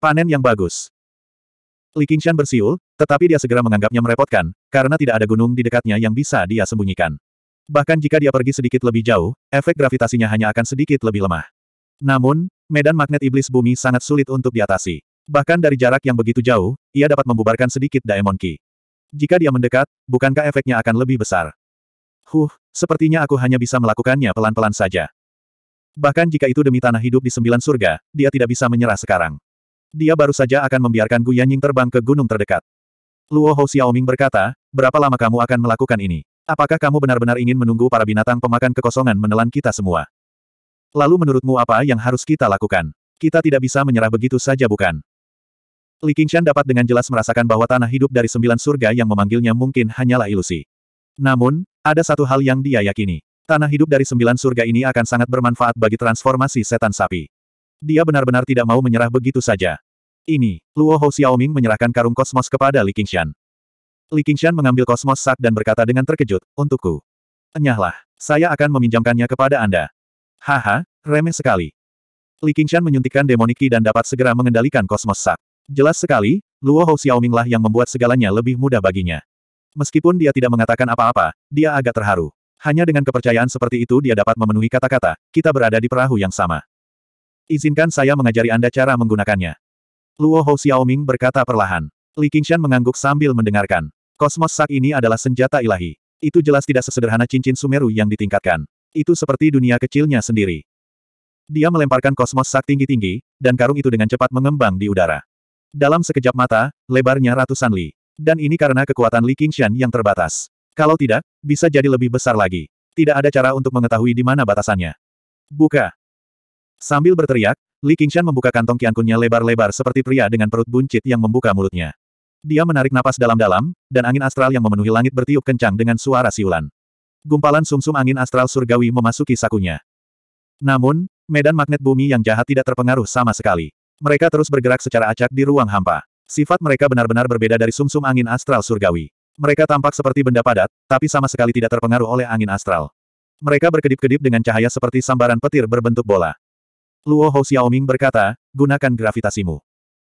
Panen yang bagus. Li Qingshan bersiul, tetapi dia segera menganggapnya merepotkan, karena tidak ada gunung di dekatnya yang bisa dia sembunyikan. Bahkan jika dia pergi sedikit lebih jauh, efek gravitasinya hanya akan sedikit lebih lemah. Namun, medan magnet iblis bumi sangat sulit untuk diatasi. Bahkan dari jarak yang begitu jauh, ia dapat membubarkan sedikit Daemon Ki. Jika dia mendekat, bukankah efeknya akan lebih besar? Huh, sepertinya aku hanya bisa melakukannya pelan-pelan saja. Bahkan jika itu demi tanah hidup di sembilan surga, dia tidak bisa menyerah sekarang. Dia baru saja akan membiarkan Gu Yanying terbang ke gunung terdekat. Luo Hou Xiaoming berkata, berapa lama kamu akan melakukan ini? Apakah kamu benar-benar ingin menunggu para binatang pemakan kekosongan menelan kita semua? Lalu menurutmu apa yang harus kita lakukan? Kita tidak bisa menyerah begitu saja bukan? Li Qingshan dapat dengan jelas merasakan bahwa tanah hidup dari sembilan surga yang memanggilnya mungkin hanyalah ilusi. Namun, ada satu hal yang dia yakini. Tanah hidup dari sembilan surga ini akan sangat bermanfaat bagi transformasi setan sapi. Dia benar-benar tidak mau menyerah begitu saja. Ini, Luo Hou Xiaoming menyerahkan karung kosmos kepada Li Qingshan. Li Qingshan mengambil kosmos sak dan berkata dengan terkejut, untukku. Enyahlah, saya akan meminjamkannya kepada Anda. Haha, remeh sekali. Li Qingshan menyuntikkan demoniki dan dapat segera mengendalikan kosmos sak. Jelas sekali, Luo Hou Xiaoming lah yang membuat segalanya lebih mudah baginya. Meskipun dia tidak mengatakan apa-apa, dia agak terharu. Hanya dengan kepercayaan seperti itu dia dapat memenuhi kata-kata, kita berada di perahu yang sama. Izinkan saya mengajari Anda cara menggunakannya. Luo Hou Xiaoming berkata perlahan. Li Qingshan mengangguk sambil mendengarkan. Kosmos sak ini adalah senjata ilahi. Itu jelas tidak sesederhana cincin Sumeru yang ditingkatkan. Itu seperti dunia kecilnya sendiri. Dia melemparkan kosmos sak tinggi-tinggi, dan karung itu dengan cepat mengembang di udara. Dalam sekejap mata, lebarnya ratusan li. Dan ini karena kekuatan Li Qingshan yang terbatas. Kalau tidak, bisa jadi lebih besar lagi. Tidak ada cara untuk mengetahui di mana batasannya. Buka. Sambil berteriak, Li Qingshan membuka kantong kiankunnya lebar-lebar seperti pria dengan perut buncit yang membuka mulutnya. Dia menarik napas dalam-dalam, dan angin astral yang memenuhi langit bertiup kencang dengan suara siulan. Gumpalan sumsum -sum angin astral surgawi memasuki sakunya. Namun, medan magnet bumi yang jahat tidak terpengaruh sama sekali. Mereka terus bergerak secara acak di ruang hampa. Sifat mereka benar-benar berbeda dari sumsum -sum angin astral surgawi. Mereka tampak seperti benda padat, tapi sama sekali tidak terpengaruh oleh angin astral. Mereka berkedip-kedip dengan cahaya seperti sambaran petir berbentuk bola. Luo Hou Xiaoming berkata, gunakan gravitasimu.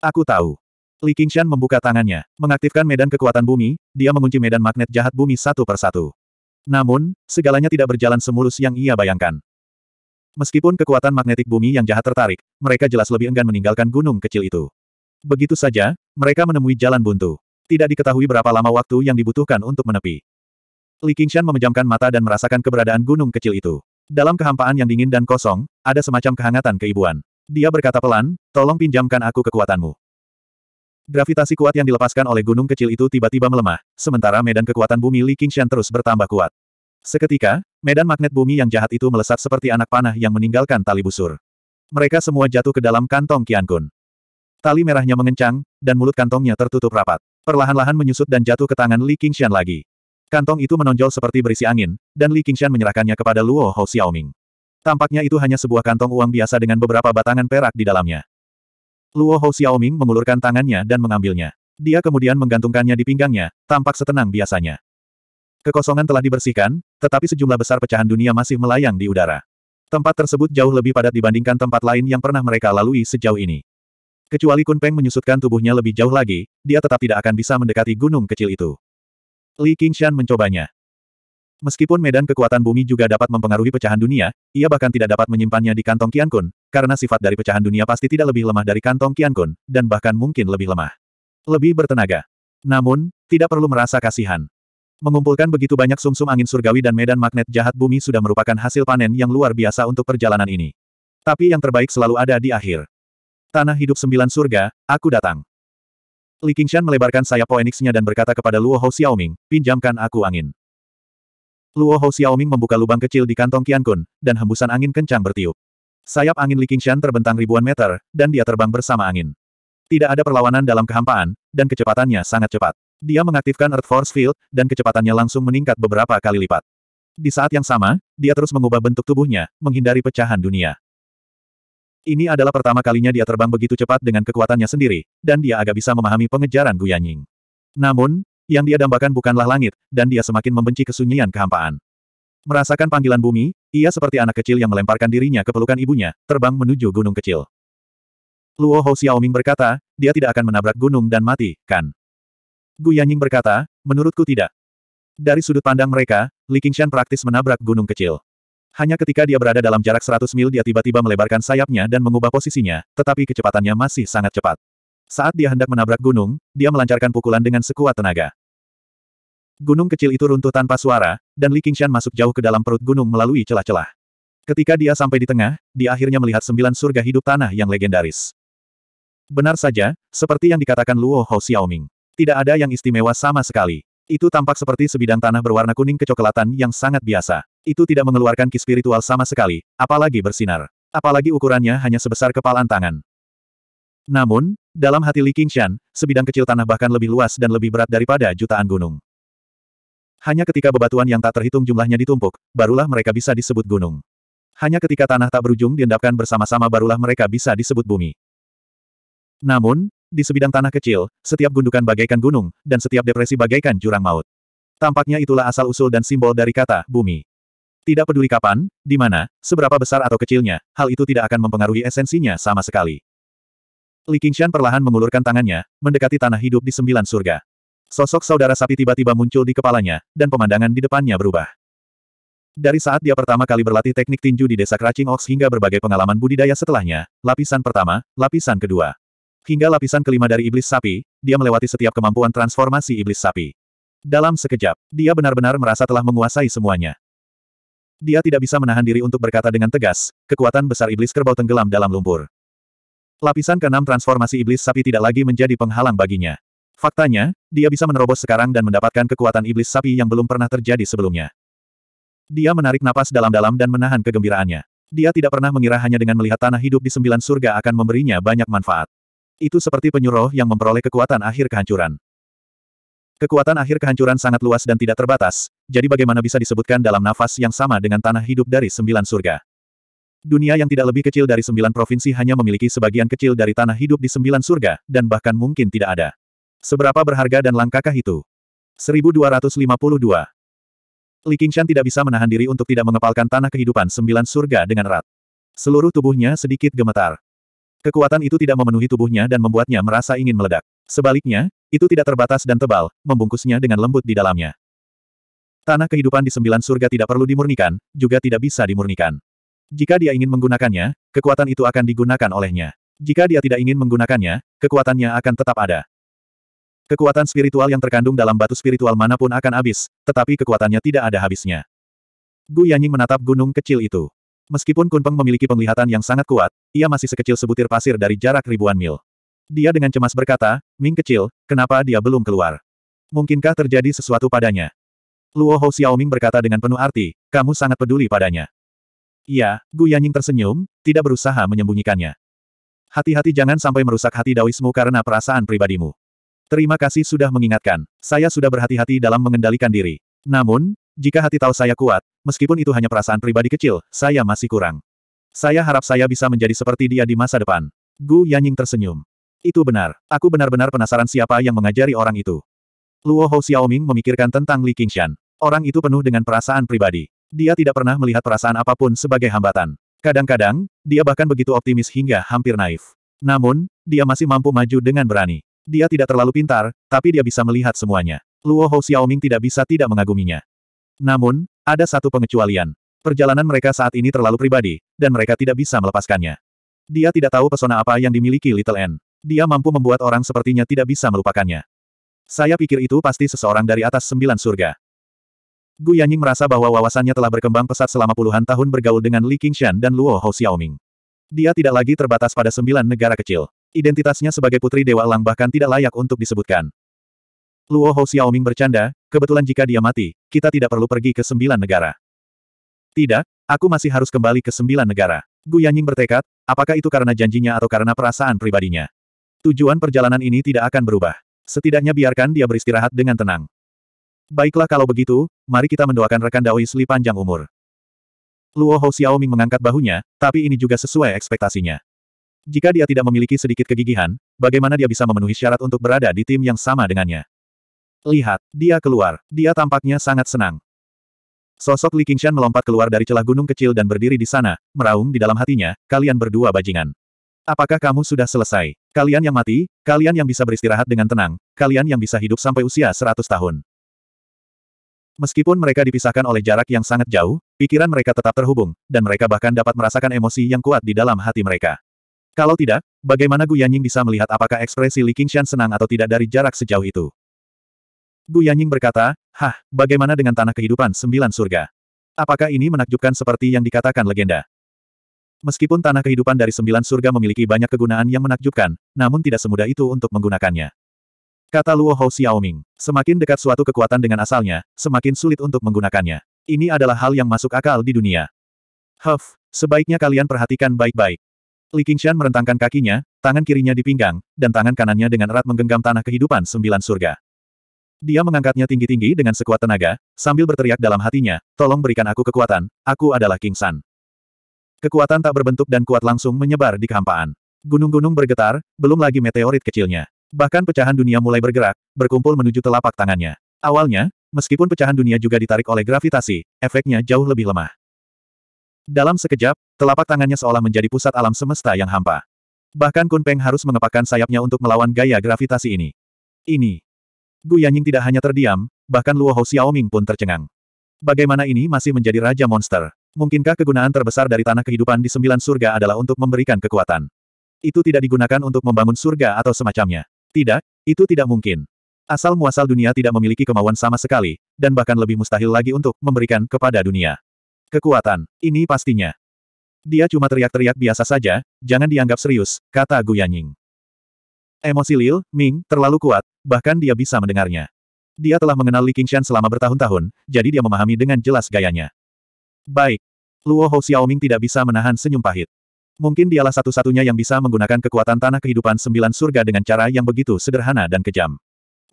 Aku tahu. Li Qingshan membuka tangannya, mengaktifkan medan kekuatan bumi, dia mengunci medan magnet jahat bumi satu persatu. Namun, segalanya tidak berjalan semulus yang ia bayangkan. Meskipun kekuatan magnetik bumi yang jahat tertarik, mereka jelas lebih enggan meninggalkan gunung kecil itu. Begitu saja, mereka menemui jalan buntu. Tidak diketahui berapa lama waktu yang dibutuhkan untuk menepi. Li Qingshan memejamkan mata dan merasakan keberadaan gunung kecil itu. Dalam kehampaan yang dingin dan kosong, ada semacam kehangatan keibuan. Dia berkata pelan, tolong pinjamkan aku kekuatanmu. Gravitasi kuat yang dilepaskan oleh gunung kecil itu tiba-tiba melemah, sementara medan kekuatan bumi Li Qingshan terus bertambah kuat. Seketika, medan magnet bumi yang jahat itu melesat seperti anak panah yang meninggalkan tali busur. Mereka semua jatuh ke dalam kantong Qian Kun. Tali merahnya mengencang, dan mulut kantongnya tertutup rapat. Perlahan-lahan menyusut dan jatuh ke tangan Li Qingshan lagi. Kantong itu menonjol seperti berisi angin, dan Li Qingshan menyerahkannya kepada Luo Hou Xiaoming. Tampaknya itu hanya sebuah kantong uang biasa dengan beberapa batangan perak di dalamnya. Luo Hou Xiaoming mengulurkan tangannya dan mengambilnya. Dia kemudian menggantungkannya di pinggangnya, tampak setenang biasanya. Kekosongan telah dibersihkan, tetapi sejumlah besar pecahan dunia masih melayang di udara. Tempat tersebut jauh lebih padat dibandingkan tempat lain yang pernah mereka lalui sejauh ini. Kecuali Kun Peng menyusutkan tubuhnya lebih jauh lagi, dia tetap tidak akan bisa mendekati gunung kecil itu. Li Qingshan mencobanya. Meskipun medan kekuatan bumi juga dapat mempengaruhi pecahan dunia, ia bahkan tidak dapat menyimpannya di kantong Qian karena sifat dari pecahan dunia pasti tidak lebih lemah dari kantong Qian dan bahkan mungkin lebih lemah. Lebih bertenaga. Namun, tidak perlu merasa kasihan. Mengumpulkan begitu banyak sumsum -sum angin surgawi dan medan magnet jahat bumi sudah merupakan hasil panen yang luar biasa untuk perjalanan ini. Tapi yang terbaik selalu ada di akhir. Tanah hidup sembilan surga, aku datang. Li Qingshan melebarkan sayap phoenix dan berkata kepada Luo Hou Xiaoming, pinjamkan aku angin. Luo Hou Xiaoming membuka lubang kecil di kantong Qian Kun, dan hembusan angin kencang bertiup. Sayap angin Li Qingshan terbentang ribuan meter, dan dia terbang bersama angin. Tidak ada perlawanan dalam kehampaan, dan kecepatannya sangat cepat. Dia mengaktifkan Earth Force Field, dan kecepatannya langsung meningkat beberapa kali lipat. Di saat yang sama, dia terus mengubah bentuk tubuhnya, menghindari pecahan dunia. Ini adalah pertama kalinya dia terbang begitu cepat dengan kekuatannya sendiri, dan dia agak bisa memahami pengejaran Yanying. Namun, yang dia dambakan bukanlah langit, dan dia semakin membenci kesunyian kehampaan. Merasakan panggilan bumi, ia seperti anak kecil yang melemparkan dirinya ke pelukan ibunya, terbang menuju gunung kecil. Luo Hou Xiaoming berkata, dia tidak akan menabrak gunung dan mati, kan? Yanying berkata, menurutku tidak. Dari sudut pandang mereka, Li Qingshan praktis menabrak gunung kecil. Hanya ketika dia berada dalam jarak 100 mil dia tiba-tiba melebarkan sayapnya dan mengubah posisinya, tetapi kecepatannya masih sangat cepat. Saat dia hendak menabrak gunung, dia melancarkan pukulan dengan sekuat tenaga. Gunung kecil itu runtuh tanpa suara, dan Li Qingshan masuk jauh ke dalam perut gunung melalui celah-celah. Ketika dia sampai di tengah, dia akhirnya melihat sembilan surga hidup tanah yang legendaris. Benar saja, seperti yang dikatakan Luo Hao Xiaoming. Tidak ada yang istimewa sama sekali. Itu tampak seperti sebidang tanah berwarna kuning kecoklatan yang sangat biasa. Itu tidak mengeluarkan ki spiritual sama sekali, apalagi bersinar. Apalagi ukurannya hanya sebesar kepalan tangan. Namun, dalam hati Li Qingshan, sebidang kecil tanah bahkan lebih luas dan lebih berat daripada jutaan gunung. Hanya ketika bebatuan yang tak terhitung jumlahnya ditumpuk, barulah mereka bisa disebut gunung. Hanya ketika tanah tak berujung diendapkan bersama-sama barulah mereka bisa disebut bumi. Namun, di sebidang tanah kecil, setiap gundukan bagaikan gunung, dan setiap depresi bagaikan jurang maut. Tampaknya itulah asal-usul dan simbol dari kata bumi. Tidak peduli kapan, di mana, seberapa besar atau kecilnya, hal itu tidak akan mempengaruhi esensinya sama sekali. Li Qingshan perlahan mengulurkan tangannya, mendekati tanah hidup di sembilan surga. Sosok saudara sapi tiba-tiba muncul di kepalanya, dan pemandangan di depannya berubah. Dari saat dia pertama kali berlatih teknik tinju di desa Kracing Ox hingga berbagai pengalaman budidaya setelahnya, lapisan pertama, lapisan kedua. Hingga lapisan kelima dari iblis sapi, dia melewati setiap kemampuan transformasi iblis sapi. Dalam sekejap, dia benar-benar merasa telah menguasai semuanya. Dia tidak bisa menahan diri untuk berkata dengan tegas, kekuatan besar iblis kerbau tenggelam dalam lumpur. Lapisan keenam transformasi iblis sapi tidak lagi menjadi penghalang baginya. Faktanya, dia bisa menerobos sekarang dan mendapatkan kekuatan iblis sapi yang belum pernah terjadi sebelumnya. Dia menarik napas dalam-dalam dan menahan kegembiraannya. Dia tidak pernah mengira hanya dengan melihat tanah hidup di sembilan surga akan memberinya banyak manfaat. Itu seperti penyuruh yang memperoleh kekuatan akhir kehancuran. Kekuatan akhir kehancuran sangat luas dan tidak terbatas, jadi bagaimana bisa disebutkan dalam nafas yang sama dengan tanah hidup dari sembilan surga. Dunia yang tidak lebih kecil dari sembilan provinsi hanya memiliki sebagian kecil dari tanah hidup di sembilan surga, dan bahkan mungkin tidak ada. Seberapa berharga dan langkahkah itu? 1252. Li Qingshan tidak bisa menahan diri untuk tidak mengepalkan tanah kehidupan sembilan surga dengan erat. Seluruh tubuhnya sedikit gemetar. Kekuatan itu tidak memenuhi tubuhnya dan membuatnya merasa ingin meledak. Sebaliknya, itu tidak terbatas dan tebal, membungkusnya dengan lembut di dalamnya. Tanah kehidupan di sembilan surga tidak perlu dimurnikan, juga tidak bisa dimurnikan. Jika dia ingin menggunakannya, kekuatan itu akan digunakan olehnya. Jika dia tidak ingin menggunakannya, kekuatannya akan tetap ada. Kekuatan spiritual yang terkandung dalam batu spiritual manapun akan habis, tetapi kekuatannya tidak ada habisnya. Gu Yanying menatap gunung kecil itu. Meskipun Kunpeng memiliki penglihatan yang sangat kuat, ia masih sekecil sebutir pasir dari jarak ribuan mil. Dia dengan cemas berkata, Ming kecil, kenapa dia belum keluar? Mungkinkah terjadi sesuatu padanya? Luo Hou Xiaoming berkata dengan penuh arti, kamu sangat peduli padanya. Iya, Gu Yanying tersenyum, tidak berusaha menyembunyikannya. Hati-hati jangan sampai merusak hati Dawismu karena perasaan pribadimu. Terima kasih sudah mengingatkan, saya sudah berhati-hati dalam mengendalikan diri. Namun, jika hati tahu saya kuat, meskipun itu hanya perasaan pribadi kecil, saya masih kurang. Saya harap saya bisa menjadi seperti dia di masa depan. Gu Yanying tersenyum. Itu benar. Aku benar-benar penasaran siapa yang mengajari orang itu. Luo Hou Xiaoming memikirkan tentang Li Qingshan. Orang itu penuh dengan perasaan pribadi. Dia tidak pernah melihat perasaan apapun sebagai hambatan. Kadang-kadang, dia bahkan begitu optimis hingga hampir naif. Namun, dia masih mampu maju dengan berani. Dia tidak terlalu pintar, tapi dia bisa melihat semuanya. Luo Hou Xiaoming tidak bisa tidak mengaguminya. Namun, ada satu pengecualian. Perjalanan mereka saat ini terlalu pribadi, dan mereka tidak bisa melepaskannya. Dia tidak tahu pesona apa yang dimiliki Little N. Dia mampu membuat orang sepertinya tidak bisa melupakannya. Saya pikir itu pasti seseorang dari atas sembilan surga. Gu Yanying merasa bahwa wawasannya telah berkembang pesat selama puluhan tahun bergaul dengan Li Qingshan dan Luo Hao Xiaoming. Dia tidak lagi terbatas pada sembilan negara kecil. Identitasnya sebagai putri Dewa Lang bahkan tidak layak untuk disebutkan. Luo Hao Xiaoming bercanda, kebetulan jika dia mati, kita tidak perlu pergi ke sembilan negara. Tidak, aku masih harus kembali ke sembilan negara. Gu Yanying bertekad, apakah itu karena janjinya atau karena perasaan pribadinya. Tujuan perjalanan ini tidak akan berubah. Setidaknya biarkan dia beristirahat dengan tenang. Baiklah kalau begitu, mari kita mendoakan rekan Dawei Sli panjang umur. Luo Hou Xiaoming mengangkat bahunya, tapi ini juga sesuai ekspektasinya. Jika dia tidak memiliki sedikit kegigihan, bagaimana dia bisa memenuhi syarat untuk berada di tim yang sama dengannya? Lihat, dia keluar. Dia tampaknya sangat senang. Sosok Li Qingshan melompat keluar dari celah gunung kecil dan berdiri di sana, meraung di dalam hatinya, kalian berdua bajingan. Apakah kamu sudah selesai? Kalian yang mati, kalian yang bisa beristirahat dengan tenang, kalian yang bisa hidup sampai usia 100 tahun. Meskipun mereka dipisahkan oleh jarak yang sangat jauh, pikiran mereka tetap terhubung, dan mereka bahkan dapat merasakan emosi yang kuat di dalam hati mereka. Kalau tidak, bagaimana Gu Yanying bisa melihat apakah ekspresi Li Qingshan senang atau tidak dari jarak sejauh itu? Yanying berkata, Hah, bagaimana dengan tanah kehidupan sembilan surga? Apakah ini menakjubkan seperti yang dikatakan legenda? Meskipun tanah kehidupan dari sembilan surga memiliki banyak kegunaan yang menakjubkan, namun tidak semudah itu untuk menggunakannya. Kata Luo Hou Xiaoming, semakin dekat suatu kekuatan dengan asalnya, semakin sulit untuk menggunakannya. Ini adalah hal yang masuk akal di dunia. Huff, sebaiknya kalian perhatikan baik-baik. Li Qingshan merentangkan kakinya, tangan kirinya di pinggang, dan tangan kanannya dengan erat menggenggam tanah kehidupan sembilan surga. Dia mengangkatnya tinggi-tinggi dengan sekuat tenaga, sambil berteriak dalam hatinya, tolong berikan aku kekuatan, aku adalah King San. Kekuatan tak berbentuk dan kuat langsung menyebar di kehampaan. Gunung-gunung bergetar, belum lagi meteorit kecilnya. Bahkan pecahan dunia mulai bergerak, berkumpul menuju telapak tangannya. Awalnya, meskipun pecahan dunia juga ditarik oleh gravitasi, efeknya jauh lebih lemah. Dalam sekejap, telapak tangannya seolah menjadi pusat alam semesta yang hampa. Bahkan Kunpeng harus mengepakkan sayapnya untuk melawan gaya gravitasi ini. Ini, Gu Yanying tidak hanya terdiam, bahkan Luo Hou Xiaoming pun tercengang. Bagaimana ini masih menjadi raja monster? Mungkinkah kegunaan terbesar dari tanah kehidupan di sembilan surga adalah untuk memberikan kekuatan? Itu tidak digunakan untuk membangun surga atau semacamnya. Tidak, itu tidak mungkin. Asal muasal dunia tidak memiliki kemauan sama sekali, dan bahkan lebih mustahil lagi untuk memberikan kepada dunia. Kekuatan, ini pastinya. Dia cuma teriak-teriak biasa saja, jangan dianggap serius, kata Gu Yanying. Emosi Liu Ming terlalu kuat, bahkan dia bisa mendengarnya. Dia telah mengenal Li Qingshan selama bertahun-tahun, jadi dia memahami dengan jelas gayanya. Baik. Luo Hou Xiaoming tidak bisa menahan senyum pahit. Mungkin dialah satu-satunya yang bisa menggunakan kekuatan tanah kehidupan sembilan surga dengan cara yang begitu sederhana dan kejam.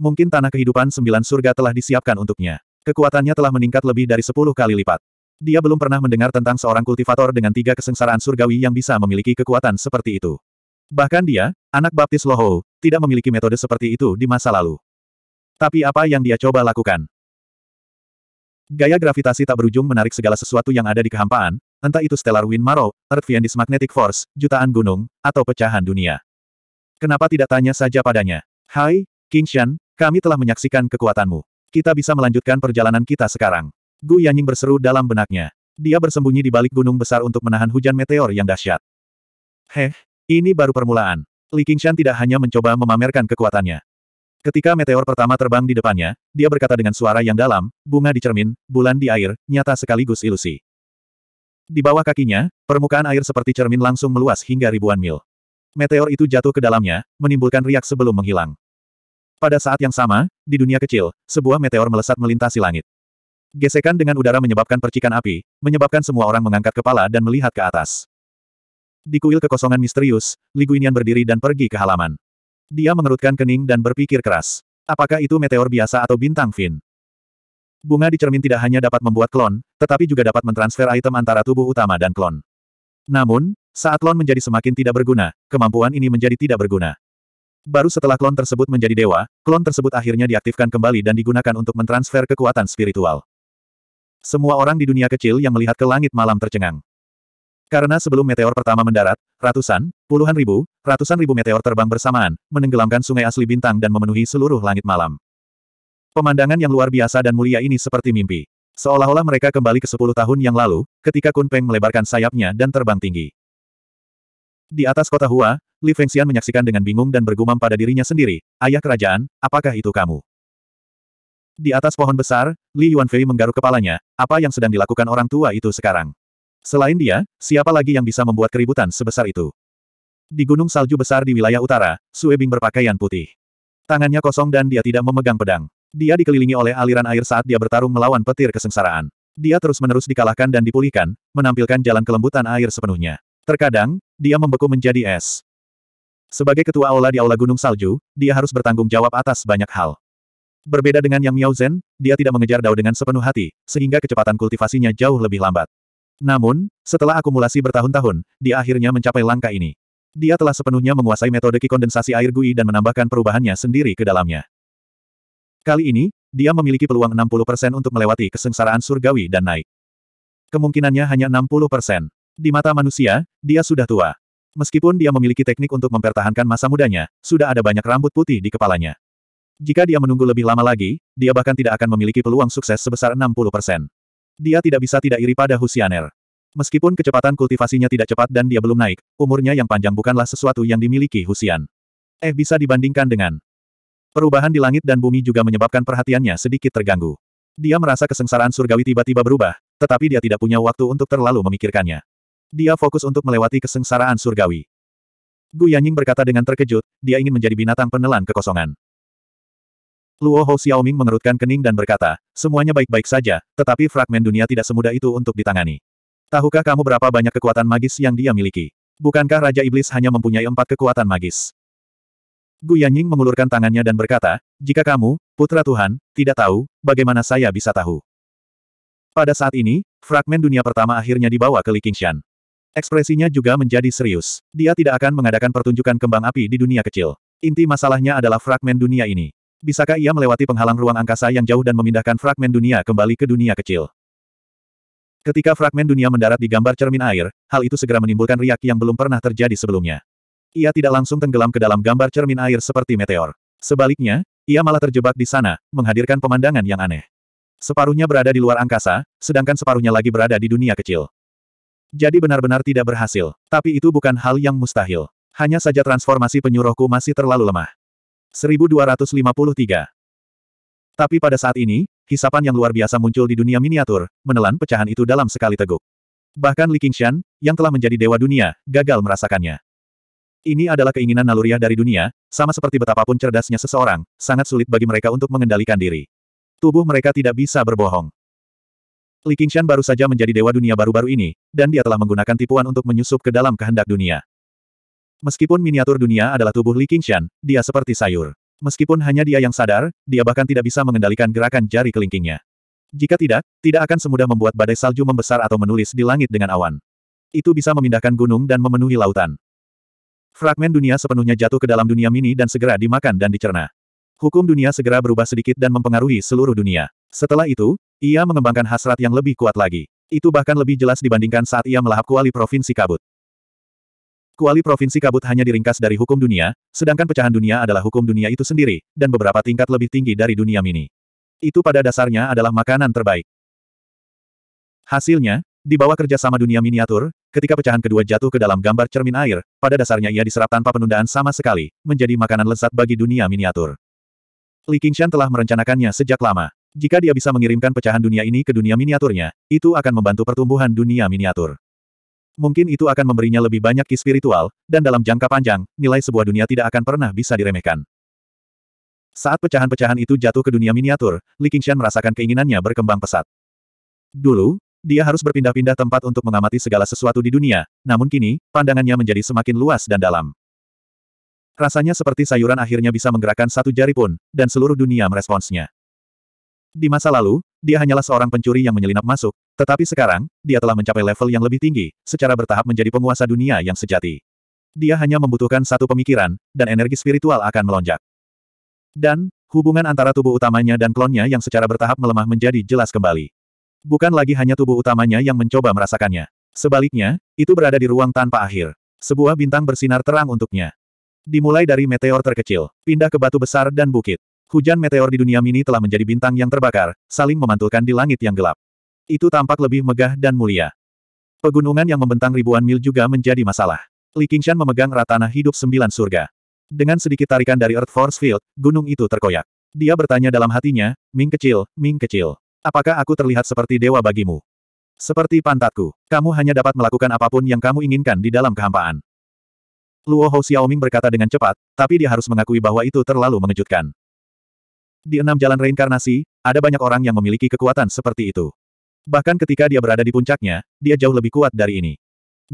Mungkin tanah kehidupan sembilan surga telah disiapkan untuknya. Kekuatannya telah meningkat lebih dari sepuluh kali lipat. Dia belum pernah mendengar tentang seorang kultivator dengan tiga kesengsaraan surgawi yang bisa memiliki kekuatan seperti itu. Bahkan dia, Anak baptis Loho, tidak memiliki metode seperti itu di masa lalu. Tapi apa yang dia coba lakukan? Gaya gravitasi tak berujung menarik segala sesuatu yang ada di kehampaan, entah itu stellar wind marrow, earth fiendis magnetic force, jutaan gunung, atau pecahan dunia. Kenapa tidak tanya saja padanya? Hai, King Shan, kami telah menyaksikan kekuatanmu. Kita bisa melanjutkan perjalanan kita sekarang. Gu Yanying berseru dalam benaknya. Dia bersembunyi di balik gunung besar untuk menahan hujan meteor yang dahsyat. Heh, ini baru permulaan. Li Qingshan tidak hanya mencoba memamerkan kekuatannya. Ketika meteor pertama terbang di depannya, dia berkata dengan suara yang dalam, bunga di cermin, bulan di air, nyata sekaligus ilusi. Di bawah kakinya, permukaan air seperti cermin langsung meluas hingga ribuan mil. Meteor itu jatuh ke dalamnya, menimbulkan riak sebelum menghilang. Pada saat yang sama, di dunia kecil, sebuah meteor melesat melintasi langit. Gesekan dengan udara menyebabkan percikan api, menyebabkan semua orang mengangkat kepala dan melihat ke atas. Di kuil kekosongan misterius, Li Guinian berdiri dan pergi ke halaman. Dia mengerutkan kening dan berpikir keras. Apakah itu meteor biasa atau bintang fin? Bunga di cermin tidak hanya dapat membuat klon, tetapi juga dapat mentransfer item antara tubuh utama dan klon. Namun, saat klon menjadi semakin tidak berguna, kemampuan ini menjadi tidak berguna. Baru setelah klon tersebut menjadi dewa, klon tersebut akhirnya diaktifkan kembali dan digunakan untuk mentransfer kekuatan spiritual. Semua orang di dunia kecil yang melihat ke langit malam tercengang. Karena sebelum meteor pertama mendarat, ratusan, puluhan ribu, ratusan ribu meteor terbang bersamaan, menenggelamkan sungai asli bintang dan memenuhi seluruh langit malam. Pemandangan yang luar biasa dan mulia ini seperti mimpi. Seolah-olah mereka kembali ke sepuluh tahun yang lalu, ketika Kun Peng melebarkan sayapnya dan terbang tinggi. Di atas kota Hua, Li Fengxian menyaksikan dengan bingung dan bergumam pada dirinya sendiri, Ayah kerajaan, apakah itu kamu? Di atas pohon besar, Li Yuanfei menggaruk kepalanya, apa yang sedang dilakukan orang tua itu sekarang? Selain dia, siapa lagi yang bisa membuat keributan sebesar itu? Di gunung salju besar di wilayah utara, Sue Bing berpakaian putih. Tangannya kosong dan dia tidak memegang pedang. Dia dikelilingi oleh aliran air saat dia bertarung melawan petir kesengsaraan. Dia terus-menerus dikalahkan dan dipulihkan, menampilkan jalan kelembutan air sepenuhnya. Terkadang, dia membeku menjadi es. Sebagai ketua aula di Aula Gunung Salju, dia harus bertanggung jawab atas banyak hal. Berbeda dengan Yang Miao Zhen, dia tidak mengejar Dao dengan sepenuh hati, sehingga kecepatan kultivasinya jauh lebih lambat. Namun, setelah akumulasi bertahun-tahun, dia akhirnya mencapai langkah ini. Dia telah sepenuhnya menguasai metode kondensasi air Gui dan menambahkan perubahannya sendiri ke dalamnya. Kali ini, dia memiliki peluang 60% untuk melewati kesengsaraan surgawi dan naik. Kemungkinannya hanya 60%. Di mata manusia, dia sudah tua. Meskipun dia memiliki teknik untuk mempertahankan masa mudanya, sudah ada banyak rambut putih di kepalanya. Jika dia menunggu lebih lama lagi, dia bahkan tidak akan memiliki peluang sukses sebesar 60%. Dia tidak bisa tidak iri pada Husianer. Meskipun kecepatan kultivasinya tidak cepat dan dia belum naik, umurnya yang panjang bukanlah sesuatu yang dimiliki Husian. Eh bisa dibandingkan dengan perubahan di langit dan bumi juga menyebabkan perhatiannya sedikit terganggu. Dia merasa kesengsaraan surgawi tiba-tiba berubah, tetapi dia tidak punya waktu untuk terlalu memikirkannya. Dia fokus untuk melewati kesengsaraan surgawi. Gu Yanying berkata dengan terkejut, dia ingin menjadi binatang penelan kekosongan. Luo Hou Xiaoming mengerutkan kening dan berkata, semuanya baik-baik saja, tetapi fragmen dunia tidak semudah itu untuk ditangani. Tahukah kamu berapa banyak kekuatan magis yang dia miliki? Bukankah Raja Iblis hanya mempunyai empat kekuatan magis? Gu Yanying mengulurkan tangannya dan berkata, jika kamu, Putra Tuhan, tidak tahu, bagaimana saya bisa tahu? Pada saat ini, fragmen dunia pertama akhirnya dibawa ke Li Qingshan. Ekspresinya juga menjadi serius. Dia tidak akan mengadakan pertunjukan kembang api di dunia kecil. Inti masalahnya adalah fragmen dunia ini. Bisakah ia melewati penghalang ruang angkasa yang jauh dan memindahkan fragmen dunia kembali ke dunia kecil? Ketika fragmen dunia mendarat di gambar cermin air, hal itu segera menimbulkan riak yang belum pernah terjadi sebelumnya. Ia tidak langsung tenggelam ke dalam gambar cermin air seperti meteor. Sebaliknya, ia malah terjebak di sana, menghadirkan pemandangan yang aneh. Separuhnya berada di luar angkasa, sedangkan separuhnya lagi berada di dunia kecil. Jadi benar-benar tidak berhasil. Tapi itu bukan hal yang mustahil. Hanya saja transformasi penyuruhku masih terlalu lemah. 1253. Tapi pada saat ini, hisapan yang luar biasa muncul di dunia miniatur, menelan pecahan itu dalam sekali teguk. Bahkan Li Qingshan, yang telah menjadi dewa dunia, gagal merasakannya. Ini adalah keinginan naluriah dari dunia, sama seperti betapapun cerdasnya seseorang, sangat sulit bagi mereka untuk mengendalikan diri. Tubuh mereka tidak bisa berbohong. Li Qingshan baru saja menjadi dewa dunia baru-baru ini, dan dia telah menggunakan tipuan untuk menyusup ke dalam kehendak dunia. Meskipun miniatur dunia adalah tubuh Li Qingshan, dia seperti sayur. Meskipun hanya dia yang sadar, dia bahkan tidak bisa mengendalikan gerakan jari kelingkingnya. Jika tidak, tidak akan semudah membuat badai salju membesar atau menulis di langit dengan awan. Itu bisa memindahkan gunung dan memenuhi lautan. Fragmen dunia sepenuhnya jatuh ke dalam dunia mini dan segera dimakan dan dicerna. Hukum dunia segera berubah sedikit dan mempengaruhi seluruh dunia. Setelah itu, ia mengembangkan hasrat yang lebih kuat lagi. Itu bahkan lebih jelas dibandingkan saat ia melahap kuali Provinsi Kabut. Kuali Provinsi Kabut hanya diringkas dari hukum dunia, sedangkan pecahan dunia adalah hukum dunia itu sendiri, dan beberapa tingkat lebih tinggi dari dunia mini. Itu pada dasarnya adalah makanan terbaik. Hasilnya, di bawah kerjasama dunia miniatur, ketika pecahan kedua jatuh ke dalam gambar cermin air, pada dasarnya ia diserap tanpa penundaan sama sekali, menjadi makanan lezat bagi dunia miniatur. Li Qingshan telah merencanakannya sejak lama. Jika dia bisa mengirimkan pecahan dunia ini ke dunia miniaturnya, itu akan membantu pertumbuhan dunia miniatur. Mungkin itu akan memberinya lebih banyak ki spiritual, dan dalam jangka panjang, nilai sebuah dunia tidak akan pernah bisa diremehkan. Saat pecahan-pecahan itu jatuh ke dunia miniatur, Li Qingshan merasakan keinginannya berkembang pesat. Dulu, dia harus berpindah-pindah tempat untuk mengamati segala sesuatu di dunia, namun kini, pandangannya menjadi semakin luas dan dalam. Rasanya seperti sayuran akhirnya bisa menggerakkan satu jari pun, dan seluruh dunia meresponsnya. Di masa lalu, dia hanyalah seorang pencuri yang menyelinap masuk, tetapi sekarang, dia telah mencapai level yang lebih tinggi, secara bertahap menjadi penguasa dunia yang sejati. Dia hanya membutuhkan satu pemikiran, dan energi spiritual akan melonjak. Dan, hubungan antara tubuh utamanya dan klonnya yang secara bertahap melemah menjadi jelas kembali. Bukan lagi hanya tubuh utamanya yang mencoba merasakannya. Sebaliknya, itu berada di ruang tanpa akhir. Sebuah bintang bersinar terang untuknya. Dimulai dari meteor terkecil, pindah ke batu besar dan bukit. Hujan meteor di dunia mini telah menjadi bintang yang terbakar, saling memantulkan di langit yang gelap. Itu tampak lebih megah dan mulia. Pegunungan yang membentang ribuan mil juga menjadi masalah. Li Qingshan memegang ratana hidup sembilan surga. Dengan sedikit tarikan dari Earth Force Field, gunung itu terkoyak. Dia bertanya dalam hatinya, Ming kecil, Ming kecil. Apakah aku terlihat seperti dewa bagimu? Seperti pantatku, kamu hanya dapat melakukan apapun yang kamu inginkan di dalam kehampaan. Luo Hou Xiaoming berkata dengan cepat, tapi dia harus mengakui bahwa itu terlalu mengejutkan. Di enam jalan reinkarnasi, ada banyak orang yang memiliki kekuatan seperti itu. Bahkan ketika dia berada di puncaknya, dia jauh lebih kuat dari ini.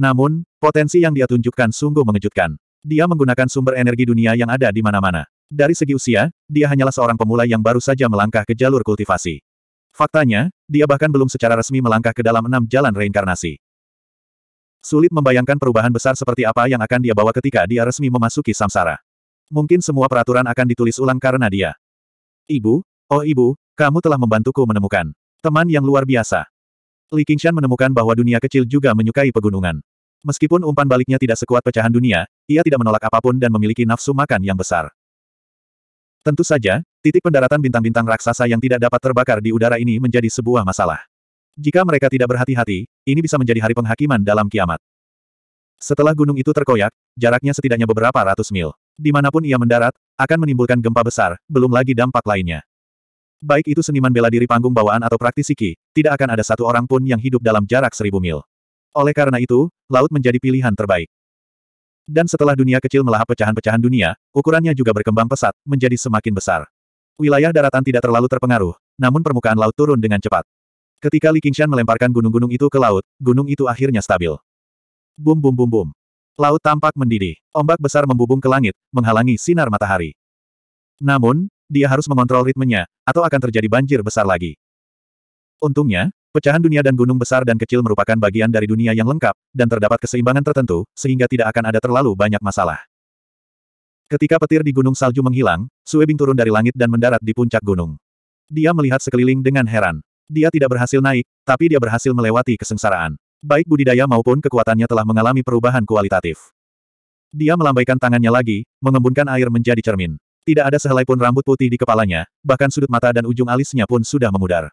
Namun, potensi yang dia tunjukkan sungguh mengejutkan. Dia menggunakan sumber energi dunia yang ada di mana-mana. Dari segi usia, dia hanyalah seorang pemula yang baru saja melangkah ke jalur kultivasi. Faktanya, dia bahkan belum secara resmi melangkah ke dalam enam jalan reinkarnasi. Sulit membayangkan perubahan besar seperti apa yang akan dia bawa ketika dia resmi memasuki samsara. Mungkin semua peraturan akan ditulis ulang karena dia. Ibu, oh ibu, kamu telah membantuku menemukan teman yang luar biasa. Li Qingshan menemukan bahwa dunia kecil juga menyukai pegunungan. Meskipun umpan baliknya tidak sekuat pecahan dunia, ia tidak menolak apapun dan memiliki nafsu makan yang besar. Tentu saja, titik pendaratan bintang-bintang raksasa yang tidak dapat terbakar di udara ini menjadi sebuah masalah. Jika mereka tidak berhati-hati, ini bisa menjadi hari penghakiman dalam kiamat. Setelah gunung itu terkoyak, jaraknya setidaknya beberapa ratus mil. Dimanapun ia mendarat, akan menimbulkan gempa besar, belum lagi dampak lainnya. Baik itu seniman bela diri panggung bawaan atau praktisi ki, tidak akan ada satu orang pun yang hidup dalam jarak seribu mil. Oleh karena itu, laut menjadi pilihan terbaik. Dan setelah dunia kecil melahap pecahan-pecahan dunia, ukurannya juga berkembang pesat, menjadi semakin besar. Wilayah daratan tidak terlalu terpengaruh, namun permukaan laut turun dengan cepat. Ketika Li Qingshan melemparkan gunung-gunung itu ke laut, gunung itu akhirnya stabil. Bum bum bum bum. Laut tampak mendidih. Ombak besar membubung ke langit, menghalangi sinar matahari. Namun, dia harus mengontrol ritmenya, atau akan terjadi banjir besar lagi. Untungnya, pecahan dunia dan gunung besar dan kecil merupakan bagian dari dunia yang lengkap, dan terdapat keseimbangan tertentu, sehingga tidak akan ada terlalu banyak masalah. Ketika petir di gunung salju menghilang, Suebing turun dari langit dan mendarat di puncak gunung. Dia melihat sekeliling dengan heran. Dia tidak berhasil naik, tapi dia berhasil melewati kesengsaraan. Baik budidaya maupun kekuatannya telah mengalami perubahan kualitatif. Dia melambaikan tangannya lagi, mengembunkan air menjadi cermin. Tidak ada sehelai pun rambut putih di kepalanya, bahkan sudut mata dan ujung alisnya pun sudah memudar.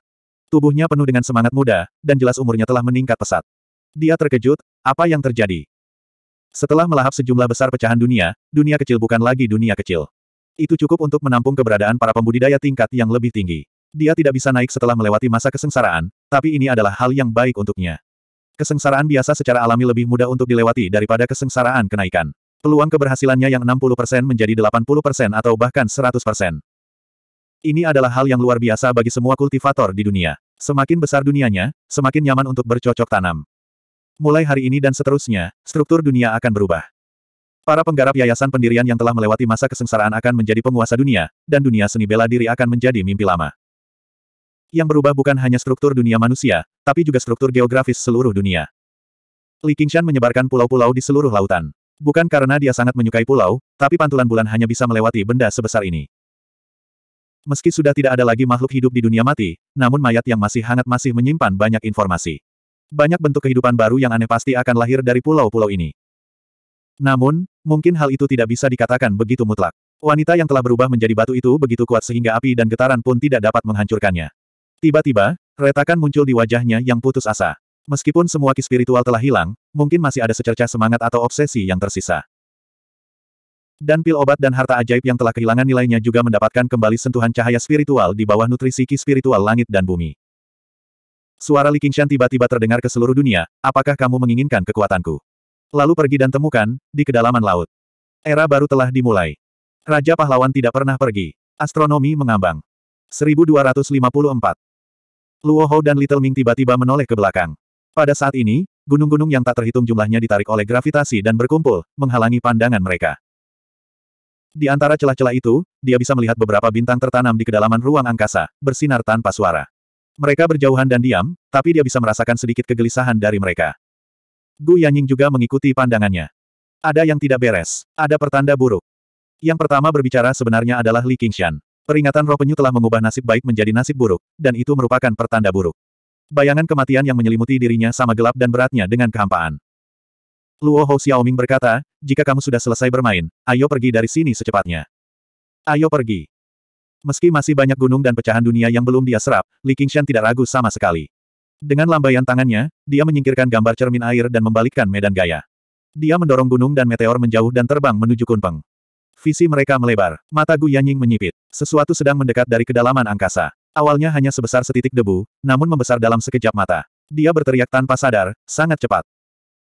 Tubuhnya penuh dengan semangat muda, dan jelas umurnya telah meningkat pesat. Dia terkejut, apa yang terjadi? Setelah melahap sejumlah besar pecahan dunia, dunia kecil bukan lagi dunia kecil. Itu cukup untuk menampung keberadaan para pembudidaya tingkat yang lebih tinggi. Dia tidak bisa naik setelah melewati masa kesengsaraan, tapi ini adalah hal yang baik untuknya. Kesengsaraan biasa secara alami lebih mudah untuk dilewati daripada kesengsaraan kenaikan. Peluang keberhasilannya yang 60% menjadi 80% atau bahkan 100%. Ini adalah hal yang luar biasa bagi semua kultivator di dunia. Semakin besar dunianya, semakin nyaman untuk bercocok tanam. Mulai hari ini dan seterusnya, struktur dunia akan berubah. Para penggarap yayasan pendirian yang telah melewati masa kesengsaraan akan menjadi penguasa dunia, dan dunia seni bela diri akan menjadi mimpi lama. Yang berubah bukan hanya struktur dunia manusia, tapi juga struktur geografis seluruh dunia. Li Qingshan menyebarkan pulau-pulau di seluruh lautan. Bukan karena dia sangat menyukai pulau, tapi pantulan bulan hanya bisa melewati benda sebesar ini. Meski sudah tidak ada lagi makhluk hidup di dunia mati, namun mayat yang masih hangat masih menyimpan banyak informasi. Banyak bentuk kehidupan baru yang aneh pasti akan lahir dari pulau-pulau ini. Namun, mungkin hal itu tidak bisa dikatakan begitu mutlak. Wanita yang telah berubah menjadi batu itu begitu kuat sehingga api dan getaran pun tidak dapat menghancurkannya. Tiba-tiba, retakan muncul di wajahnya yang putus asa. Meskipun semua ki spiritual telah hilang, mungkin masih ada secercah semangat atau obsesi yang tersisa. Dan pil obat dan harta ajaib yang telah kehilangan nilainya juga mendapatkan kembali sentuhan cahaya spiritual di bawah nutrisi ki spiritual langit dan bumi. Suara Li Qingshan tiba-tiba terdengar ke seluruh dunia, apakah kamu menginginkan kekuatanku? Lalu pergi dan temukan, di kedalaman laut. Era baru telah dimulai. Raja pahlawan tidak pernah pergi. Astronomi mengambang. 1254. Luo Hou dan Little Ming tiba-tiba menoleh ke belakang. Pada saat ini, gunung-gunung yang tak terhitung jumlahnya ditarik oleh gravitasi dan berkumpul, menghalangi pandangan mereka. Di antara celah-celah itu, dia bisa melihat beberapa bintang tertanam di kedalaman ruang angkasa, bersinar tanpa suara. Mereka berjauhan dan diam, tapi dia bisa merasakan sedikit kegelisahan dari mereka. Gu Yanying juga mengikuti pandangannya. Ada yang tidak beres, ada pertanda buruk. Yang pertama berbicara sebenarnya adalah Li Qingshan. Peringatan roh penyu telah mengubah nasib baik menjadi nasib buruk, dan itu merupakan pertanda buruk. Bayangan kematian yang menyelimuti dirinya sama gelap dan beratnya dengan kehampaan. Luo Hou Xiaoming berkata, jika kamu sudah selesai bermain, ayo pergi dari sini secepatnya. Ayo pergi. Meski masih banyak gunung dan pecahan dunia yang belum dia serap, Li Qingshan tidak ragu sama sekali. Dengan lambaian tangannya, dia menyingkirkan gambar cermin air dan membalikkan medan gaya. Dia mendorong gunung dan meteor menjauh dan terbang menuju Kunpeng. Visi mereka melebar, mata Gu Yanying menyipit. Sesuatu sedang mendekat dari kedalaman angkasa. Awalnya hanya sebesar setitik debu, namun membesar dalam sekejap mata. Dia berteriak tanpa sadar, sangat cepat.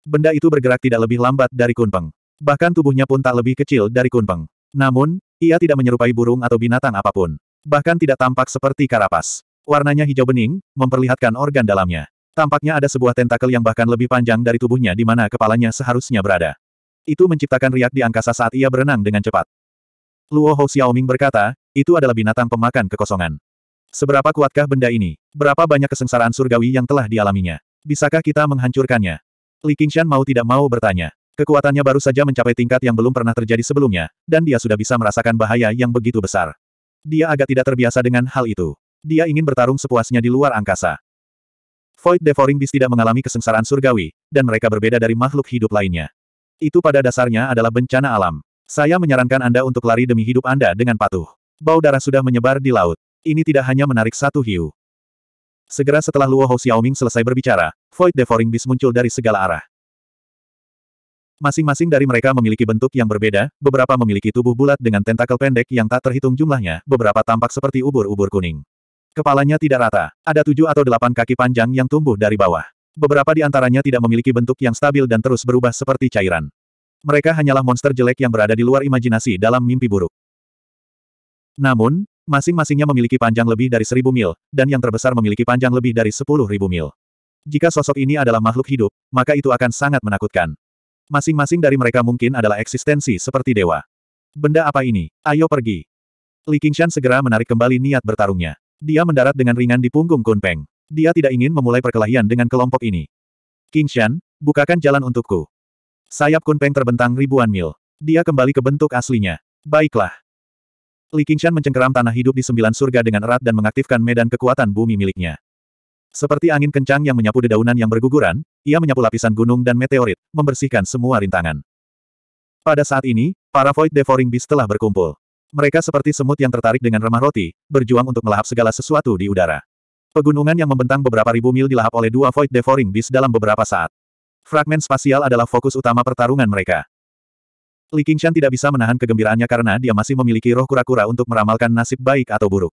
Benda itu bergerak tidak lebih lambat dari kunpeng. Bahkan tubuhnya pun tak lebih kecil dari kunpeng. Namun, ia tidak menyerupai burung atau binatang apapun. Bahkan tidak tampak seperti karapas. Warnanya hijau bening, memperlihatkan organ dalamnya. Tampaknya ada sebuah tentakel yang bahkan lebih panjang dari tubuhnya di mana kepalanya seharusnya berada. Itu menciptakan riak di angkasa saat ia berenang dengan cepat. Luo Hou Xiaoming berkata, itu adalah binatang pemakan kekosongan. Seberapa kuatkah benda ini? Berapa banyak kesengsaraan surgawi yang telah dialaminya? Bisakah kita menghancurkannya? Li Qingshan mau tidak mau bertanya. Kekuatannya baru saja mencapai tingkat yang belum pernah terjadi sebelumnya, dan dia sudah bisa merasakan bahaya yang begitu besar. Dia agak tidak terbiasa dengan hal itu. Dia ingin bertarung sepuasnya di luar angkasa. Void Devouring Beast tidak mengalami kesengsaraan surgawi, dan mereka berbeda dari makhluk hidup lainnya. Itu pada dasarnya adalah bencana alam. Saya menyarankan Anda untuk lari demi hidup Anda dengan patuh. Bau darah sudah menyebar di laut. Ini tidak hanya menarik satu hiu. Segera setelah Luo Hou Xiaoming selesai berbicara, Void Devouring Beast muncul dari segala arah. Masing-masing dari mereka memiliki bentuk yang berbeda, beberapa memiliki tubuh bulat dengan tentakel pendek yang tak terhitung jumlahnya, beberapa tampak seperti ubur-ubur kuning. Kepalanya tidak rata, ada tujuh atau delapan kaki panjang yang tumbuh dari bawah. Beberapa di antaranya tidak memiliki bentuk yang stabil dan terus berubah seperti cairan. Mereka hanyalah monster jelek yang berada di luar imajinasi dalam mimpi buruk. Namun, masing-masingnya memiliki panjang lebih dari seribu mil, dan yang terbesar memiliki panjang lebih dari sepuluh ribu mil. Jika sosok ini adalah makhluk hidup, maka itu akan sangat menakutkan. Masing-masing dari mereka mungkin adalah eksistensi seperti dewa. Benda apa ini? Ayo pergi. Li Qingshan segera menarik kembali niat bertarungnya. Dia mendarat dengan ringan di punggung Kunpeng. Dia tidak ingin memulai perkelahian dengan kelompok ini. Qingshan, bukakan jalan untukku. Sayap Kunpeng terbentang ribuan mil. Dia kembali ke bentuk aslinya. Baiklah. Li Qingshan mencengkeram tanah hidup di sembilan surga dengan erat dan mengaktifkan medan kekuatan bumi miliknya. Seperti angin kencang yang menyapu dedaunan yang berguguran, ia menyapu lapisan gunung dan meteorit, membersihkan semua rintangan. Pada saat ini, para Void Devouring Beast telah berkumpul. Mereka seperti semut yang tertarik dengan remah roti, berjuang untuk melahap segala sesuatu di udara. Pegunungan yang membentang beberapa ribu mil dilahap oleh dua Void Devouring Beast dalam beberapa saat. Fragmen spasial adalah fokus utama pertarungan mereka. Li Qingshan tidak bisa menahan kegembiraannya karena dia masih memiliki roh kura-kura untuk meramalkan nasib baik atau buruk.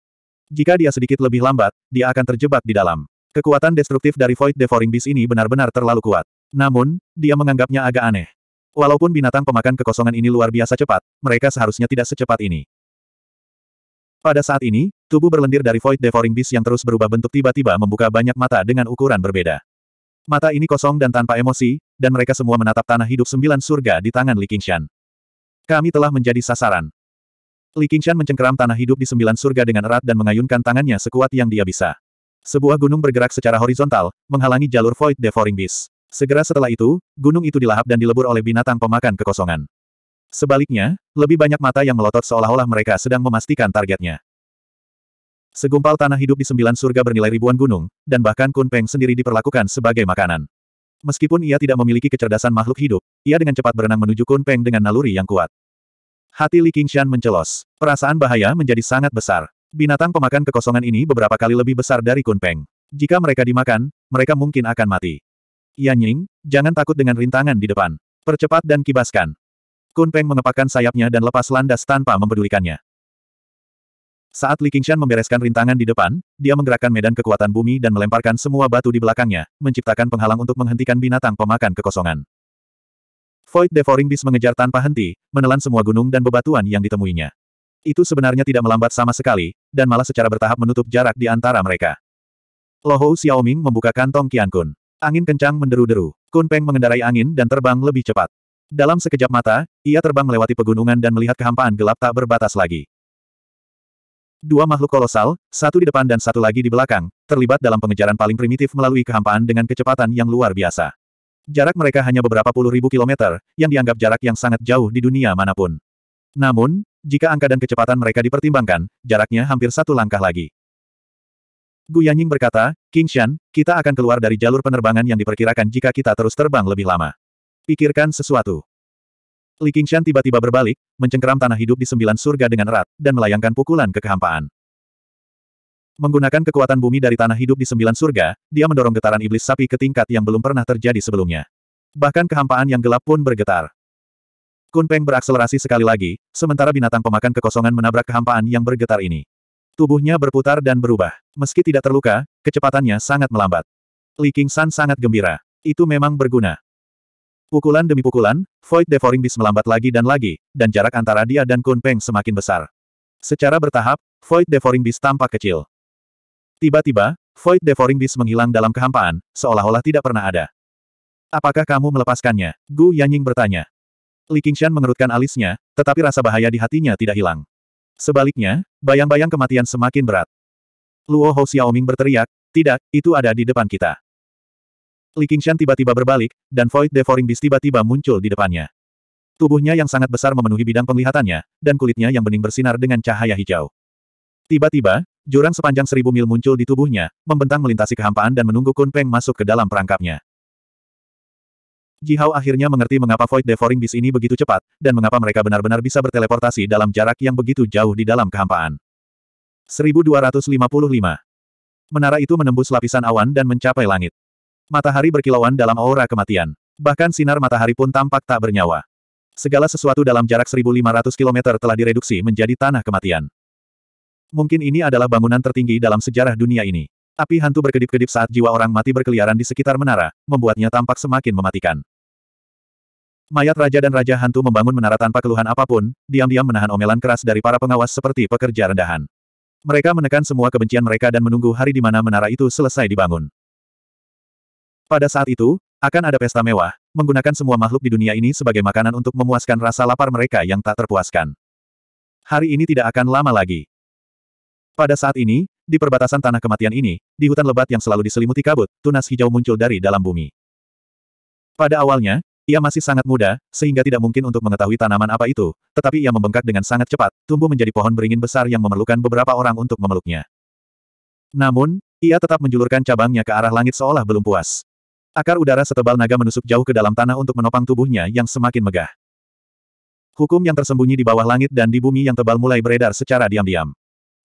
Jika dia sedikit lebih lambat, dia akan terjebak di dalam. Kekuatan destruktif dari Void Devouring Beast ini benar-benar terlalu kuat. Namun, dia menganggapnya agak aneh. Walaupun binatang pemakan kekosongan ini luar biasa cepat, mereka seharusnya tidak secepat ini. Pada saat ini, tubuh berlendir dari Void Devouring Beast yang terus berubah bentuk tiba-tiba membuka banyak mata dengan ukuran berbeda. Mata ini kosong dan tanpa emosi, dan mereka semua menatap tanah hidup sembilan surga di tangan Li Qingshan. Kami telah menjadi sasaran. Li Qingshan mencengkeram tanah hidup di sembilan surga dengan erat dan mengayunkan tangannya sekuat yang dia bisa. Sebuah gunung bergerak secara horizontal, menghalangi jalur Void Devouring Beast. Segera setelah itu, gunung itu dilahap dan dilebur oleh binatang pemakan kekosongan. Sebaliknya, lebih banyak mata yang melotot seolah-olah mereka sedang memastikan targetnya. Segumpal tanah hidup di sembilan surga bernilai ribuan gunung, dan bahkan Kunpeng sendiri diperlakukan sebagai makanan. Meskipun ia tidak memiliki kecerdasan makhluk hidup, ia dengan cepat berenang menuju Kunpeng dengan naluri yang kuat. Hati Li Qingshan mencelos. Perasaan bahaya menjadi sangat besar. Binatang pemakan kekosongan ini beberapa kali lebih besar dari Kunpeng. Jika mereka dimakan, mereka mungkin akan mati. Yan Ying, jangan takut dengan rintangan di depan. Percepat dan kibaskan. Kunpeng mengepakkan sayapnya dan lepas landas tanpa mempedulikannya. Saat Li Qingshan membereskan rintangan di depan, dia menggerakkan medan kekuatan bumi dan melemparkan semua batu di belakangnya, menciptakan penghalang untuk menghentikan binatang pemakan kekosongan. Void Devouring Beast mengejar tanpa henti, menelan semua gunung dan bebatuan yang ditemuinya. Itu sebenarnya tidak melambat sama sekali, dan malah secara bertahap menutup jarak di antara mereka. Lohou Xiaoming membuka kantong Qian Kun. Angin kencang menderu-deru. Kun Peng mengendarai angin dan terbang lebih cepat. Dalam sekejap mata, ia terbang melewati pegunungan dan melihat kehampaan gelap tak berbatas lagi. Dua makhluk kolosal, satu di depan dan satu lagi di belakang, terlibat dalam pengejaran paling primitif melalui kehampaan dengan kecepatan yang luar biasa. Jarak mereka hanya beberapa puluh ribu kilometer, yang dianggap jarak yang sangat jauh di dunia manapun. Namun, jika angka dan kecepatan mereka dipertimbangkan, jaraknya hampir satu langkah lagi. Gu Yanying berkata, King Shan, kita akan keluar dari jalur penerbangan yang diperkirakan jika kita terus terbang lebih lama. Pikirkan sesuatu. Li Qingshan tiba-tiba berbalik, mencengkeram tanah hidup di sembilan surga dengan erat, dan melayangkan pukulan ke kehampaan. Menggunakan kekuatan bumi dari tanah hidup di sembilan surga, dia mendorong getaran iblis sapi ke tingkat yang belum pernah terjadi sebelumnya. Bahkan kehampaan yang gelap pun bergetar. Kun Peng berakselerasi sekali lagi, sementara binatang pemakan kekosongan menabrak kehampaan yang bergetar ini. Tubuhnya berputar dan berubah. Meski tidak terluka, kecepatannya sangat melambat. Li Qingshan sangat gembira. Itu memang berguna. Pukulan demi pukulan, Void Devouring Beast melambat lagi dan lagi, dan jarak antara dia dan Kun Peng semakin besar. Secara bertahap, Void Devouring Beast tampak kecil. Tiba-tiba, Void Devouring Beast menghilang dalam kehampaan, seolah-olah tidak pernah ada. Apakah kamu melepaskannya? Gu Yanying bertanya. Li Qingshan mengerutkan alisnya, tetapi rasa bahaya di hatinya tidak hilang. Sebaliknya, bayang-bayang kematian semakin berat. Luo Hou Xiaoming berteriak, tidak, itu ada di depan kita. Li Qingshan tiba-tiba berbalik, dan Void Devouring Beast tiba-tiba muncul di depannya. Tubuhnya yang sangat besar memenuhi bidang penglihatannya, dan kulitnya yang bening bersinar dengan cahaya hijau. Tiba-tiba, jurang sepanjang seribu mil muncul di tubuhnya, membentang melintasi kehampaan dan menunggu Kun Peng masuk ke dalam perangkapnya. Ji Hao akhirnya mengerti mengapa Void Devouring Beast ini begitu cepat, dan mengapa mereka benar-benar bisa berteleportasi dalam jarak yang begitu jauh di dalam kehampaan. 1255 Menara itu menembus lapisan awan dan mencapai langit. Matahari berkilauan dalam aura kematian. Bahkan sinar matahari pun tampak tak bernyawa. Segala sesuatu dalam jarak 1.500 km telah direduksi menjadi tanah kematian. Mungkin ini adalah bangunan tertinggi dalam sejarah dunia ini. Api hantu berkedip-kedip saat jiwa orang mati berkeliaran di sekitar menara, membuatnya tampak semakin mematikan. Mayat raja dan raja hantu membangun menara tanpa keluhan apapun, diam-diam menahan omelan keras dari para pengawas seperti pekerja rendahan. Mereka menekan semua kebencian mereka dan menunggu hari di mana menara itu selesai dibangun. Pada saat itu, akan ada pesta mewah, menggunakan semua makhluk di dunia ini sebagai makanan untuk memuaskan rasa lapar mereka yang tak terpuaskan. Hari ini tidak akan lama lagi. Pada saat ini, di perbatasan tanah kematian ini, di hutan lebat yang selalu diselimuti kabut, tunas hijau muncul dari dalam bumi. Pada awalnya, ia masih sangat muda, sehingga tidak mungkin untuk mengetahui tanaman apa itu, tetapi ia membengkak dengan sangat cepat, tumbuh menjadi pohon beringin besar yang memerlukan beberapa orang untuk memeluknya. Namun, ia tetap menjulurkan cabangnya ke arah langit seolah belum puas. Akar udara setebal naga menusuk jauh ke dalam tanah untuk menopang tubuhnya yang semakin megah. Hukum yang tersembunyi di bawah langit dan di bumi yang tebal mulai beredar secara diam-diam.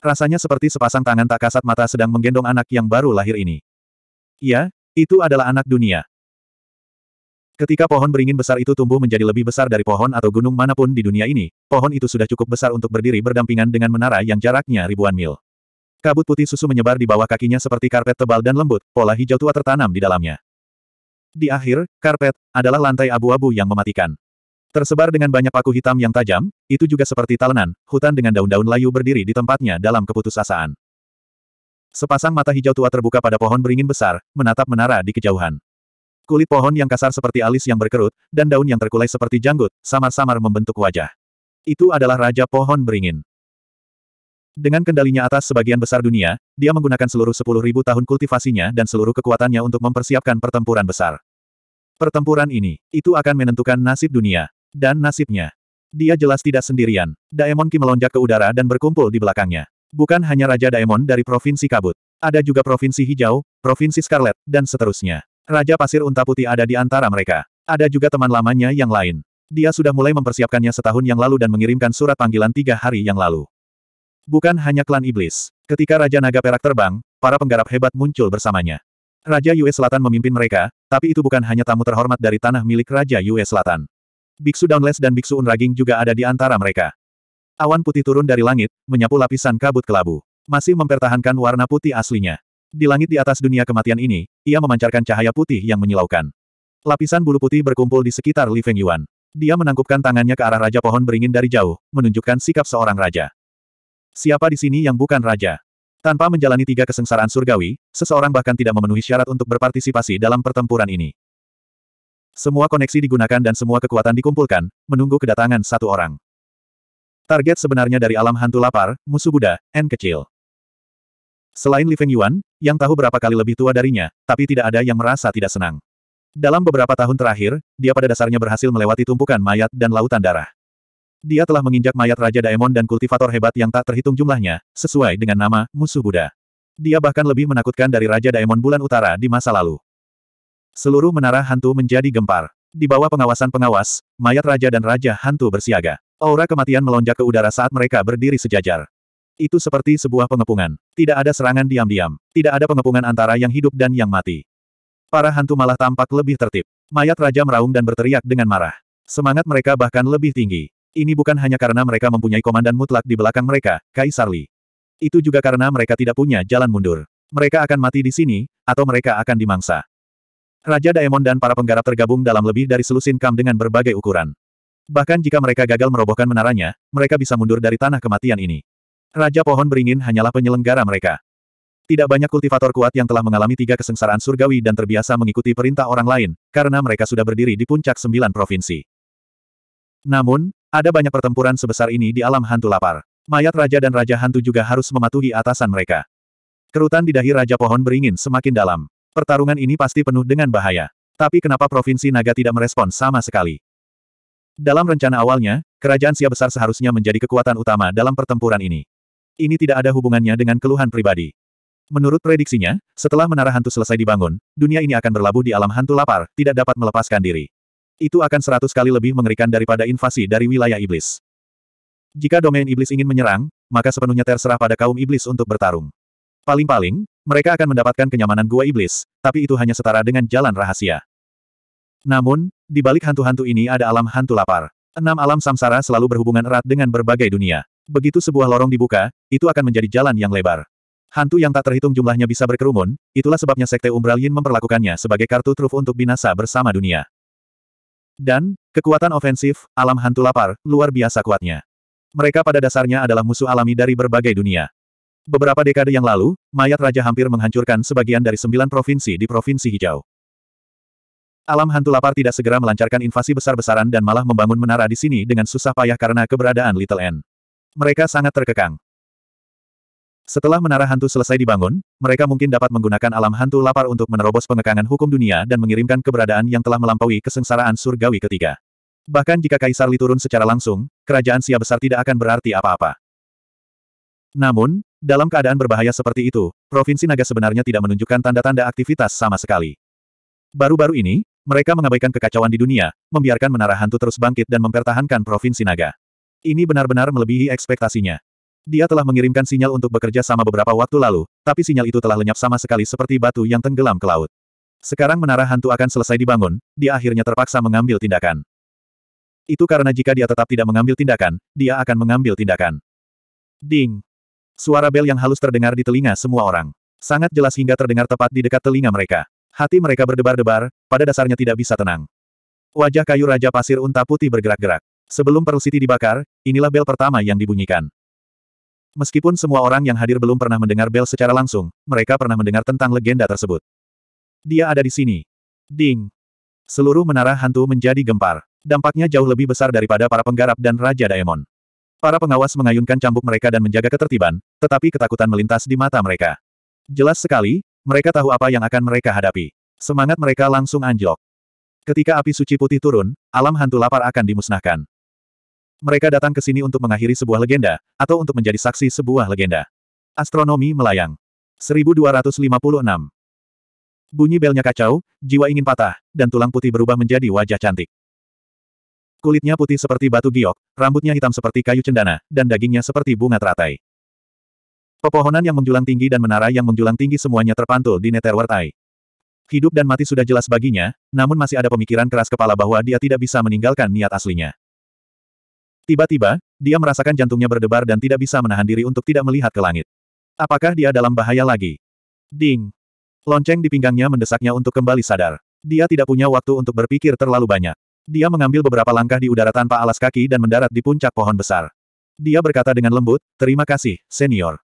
Rasanya seperti sepasang tangan tak kasat mata sedang menggendong anak yang baru lahir ini. Iya, itu adalah anak dunia. Ketika pohon beringin besar itu tumbuh menjadi lebih besar dari pohon atau gunung manapun di dunia ini, pohon itu sudah cukup besar untuk berdiri berdampingan dengan menara yang jaraknya ribuan mil. Kabut putih susu menyebar di bawah kakinya seperti karpet tebal dan lembut, pola hijau tua tertanam di dalamnya. Di akhir, karpet, adalah lantai abu-abu yang mematikan. Tersebar dengan banyak paku hitam yang tajam, itu juga seperti talenan, hutan dengan daun-daun layu berdiri di tempatnya dalam keputusasaan. Sepasang mata hijau tua terbuka pada pohon beringin besar, menatap menara di kejauhan. Kulit pohon yang kasar seperti alis yang berkerut, dan daun yang terkulai seperti janggut, samar-samar membentuk wajah. Itu adalah Raja Pohon Beringin. Dengan kendalinya atas sebagian besar dunia, dia menggunakan seluruh 10.000 tahun kultivasinya dan seluruh kekuatannya untuk mempersiapkan pertempuran besar. Pertempuran ini, itu akan menentukan nasib dunia. Dan nasibnya. Dia jelas tidak sendirian. Daemon Ki melonjak ke udara dan berkumpul di belakangnya. Bukan hanya Raja Daemon dari Provinsi Kabut. Ada juga Provinsi Hijau, Provinsi Scarlet, dan seterusnya. Raja Pasir Unta Putih ada di antara mereka. Ada juga teman lamanya yang lain. Dia sudah mulai mempersiapkannya setahun yang lalu dan mengirimkan surat panggilan tiga hari yang lalu. Bukan hanya klan iblis. Ketika Raja Naga Perak terbang, para penggarap hebat muncul bersamanya. Raja Yue Selatan memimpin mereka, tapi itu bukan hanya tamu terhormat dari tanah milik Raja Yue Selatan. Biksu Downless dan Biksu Unraging juga ada di antara mereka. Awan putih turun dari langit, menyapu lapisan kabut kelabu. Masih mempertahankan warna putih aslinya. Di langit di atas dunia kematian ini, ia memancarkan cahaya putih yang menyilaukan. Lapisan bulu putih berkumpul di sekitar Li Feng Yuan. Dia menangkupkan tangannya ke arah Raja Pohon Beringin dari jauh, menunjukkan sikap seorang raja. Siapa di sini yang bukan raja? Tanpa menjalani tiga kesengsaraan surgawi, seseorang bahkan tidak memenuhi syarat untuk berpartisipasi dalam pertempuran ini. Semua koneksi digunakan dan semua kekuatan dikumpulkan, menunggu kedatangan satu orang. Target sebenarnya dari alam hantu lapar, musuh Buddha, N kecil. Selain Li Feng Yuan, yang tahu berapa kali lebih tua darinya, tapi tidak ada yang merasa tidak senang. Dalam beberapa tahun terakhir, dia pada dasarnya berhasil melewati tumpukan mayat dan lautan darah. Dia telah menginjak mayat Raja Daemon dan kultivator hebat yang tak terhitung jumlahnya, sesuai dengan nama, musuh Buddha. Dia bahkan lebih menakutkan dari Raja Daemon bulan utara di masa lalu. Seluruh menara hantu menjadi gempar. Di bawah pengawasan pengawas, mayat raja dan raja hantu bersiaga. Aura kematian melonjak ke udara saat mereka berdiri sejajar. Itu seperti sebuah pengepungan. Tidak ada serangan diam-diam. Tidak ada pengepungan antara yang hidup dan yang mati. Para hantu malah tampak lebih tertib. Mayat raja meraung dan berteriak dengan marah. Semangat mereka bahkan lebih tinggi. Ini bukan hanya karena mereka mempunyai komandan mutlak di belakang mereka, Kaisar Li. Itu juga karena mereka tidak punya jalan mundur. Mereka akan mati di sini, atau mereka akan dimangsa. Raja Daemon dan para penggarap tergabung dalam lebih dari selusin kam dengan berbagai ukuran. Bahkan jika mereka gagal merobohkan menaranya, mereka bisa mundur dari tanah kematian ini. Raja Pohon Beringin hanyalah penyelenggara mereka. Tidak banyak kultivator kuat yang telah mengalami tiga kesengsaraan surgawi dan terbiasa mengikuti perintah orang lain, karena mereka sudah berdiri di puncak sembilan provinsi. Namun, ada banyak pertempuran sebesar ini di alam hantu lapar. Mayat raja dan raja hantu juga harus mematuhi atasan mereka. Kerutan di dahi raja pohon beringin semakin dalam. Pertarungan ini pasti penuh dengan bahaya. Tapi kenapa Provinsi Naga tidak merespons sama sekali? Dalam rencana awalnya, kerajaan Sia Besar seharusnya menjadi kekuatan utama dalam pertempuran ini. Ini tidak ada hubungannya dengan keluhan pribadi. Menurut prediksinya, setelah menara hantu selesai dibangun, dunia ini akan berlabuh di alam hantu lapar, tidak dapat melepaskan diri. Itu akan seratus kali lebih mengerikan daripada invasi dari wilayah iblis. Jika domain iblis ingin menyerang, maka sepenuhnya terserah pada kaum iblis untuk bertarung. Paling-paling, mereka akan mendapatkan kenyamanan gua iblis, tapi itu hanya setara dengan jalan rahasia. Namun, di balik hantu-hantu ini ada alam hantu lapar. Enam alam samsara selalu berhubungan erat dengan berbagai dunia. Begitu sebuah lorong dibuka, itu akan menjadi jalan yang lebar. Hantu yang tak terhitung jumlahnya bisa berkerumun, itulah sebabnya Sekte Umbral memperlakukannya sebagai kartu truf untuk binasa bersama dunia. Dan, kekuatan ofensif, alam hantu lapar, luar biasa kuatnya. Mereka pada dasarnya adalah musuh alami dari berbagai dunia. Beberapa dekade yang lalu, mayat raja hampir menghancurkan sebagian dari sembilan provinsi di Provinsi Hijau. Alam hantu lapar tidak segera melancarkan invasi besar-besaran dan malah membangun menara di sini dengan susah payah karena keberadaan Little N. Mereka sangat terkekang. Setelah menara hantu selesai dibangun, mereka mungkin dapat menggunakan alam hantu lapar untuk menerobos pengekangan hukum dunia dan mengirimkan keberadaan yang telah melampaui kesengsaraan surgawi ketiga. Bahkan jika Kaisar Li turun secara langsung, kerajaan Sia besar tidak akan berarti apa-apa. Namun, dalam keadaan berbahaya seperti itu, Provinsi Naga sebenarnya tidak menunjukkan tanda-tanda aktivitas sama sekali. Baru-baru ini, mereka mengabaikan kekacauan di dunia, membiarkan menara hantu terus bangkit dan mempertahankan Provinsi Naga. Ini benar-benar melebihi ekspektasinya. Dia telah mengirimkan sinyal untuk bekerja sama beberapa waktu lalu, tapi sinyal itu telah lenyap sama sekali seperti batu yang tenggelam ke laut. Sekarang menara hantu akan selesai dibangun, dia akhirnya terpaksa mengambil tindakan. Itu karena jika dia tetap tidak mengambil tindakan, dia akan mengambil tindakan. Ding! Suara bel yang halus terdengar di telinga semua orang. Sangat jelas hingga terdengar tepat di dekat telinga mereka. Hati mereka berdebar-debar, pada dasarnya tidak bisa tenang. Wajah kayu Raja Pasir Unta Putih bergerak-gerak. Sebelum Pearl City dibakar, inilah bel pertama yang dibunyikan. Meskipun semua orang yang hadir belum pernah mendengar bel secara langsung, mereka pernah mendengar tentang legenda tersebut. Dia ada di sini. Ding. Seluruh menara hantu menjadi gempar. Dampaknya jauh lebih besar daripada para penggarap dan Raja Daemon. Para pengawas mengayunkan cambuk mereka dan menjaga ketertiban, tetapi ketakutan melintas di mata mereka. Jelas sekali, mereka tahu apa yang akan mereka hadapi. Semangat mereka langsung anjlok. Ketika api suci putih turun, alam hantu lapar akan dimusnahkan. Mereka datang ke sini untuk mengakhiri sebuah legenda, atau untuk menjadi saksi sebuah legenda. Astronomi melayang. 1256. Bunyi belnya kacau, jiwa ingin patah, dan tulang putih berubah menjadi wajah cantik. Kulitnya putih seperti batu giok, rambutnya hitam seperti kayu cendana, dan dagingnya seperti bunga teratai. Pepohonan yang menjulang tinggi dan menara yang menjulang tinggi semuanya terpantul di Netherworld Hidup dan mati sudah jelas baginya, namun masih ada pemikiran keras kepala bahwa dia tidak bisa meninggalkan niat aslinya. Tiba-tiba, dia merasakan jantungnya berdebar dan tidak bisa menahan diri untuk tidak melihat ke langit. Apakah dia dalam bahaya lagi? Ding! Lonceng di pinggangnya mendesaknya untuk kembali sadar. Dia tidak punya waktu untuk berpikir terlalu banyak. Dia mengambil beberapa langkah di udara tanpa alas kaki dan mendarat di puncak pohon besar. Dia berkata dengan lembut, terima kasih, senior.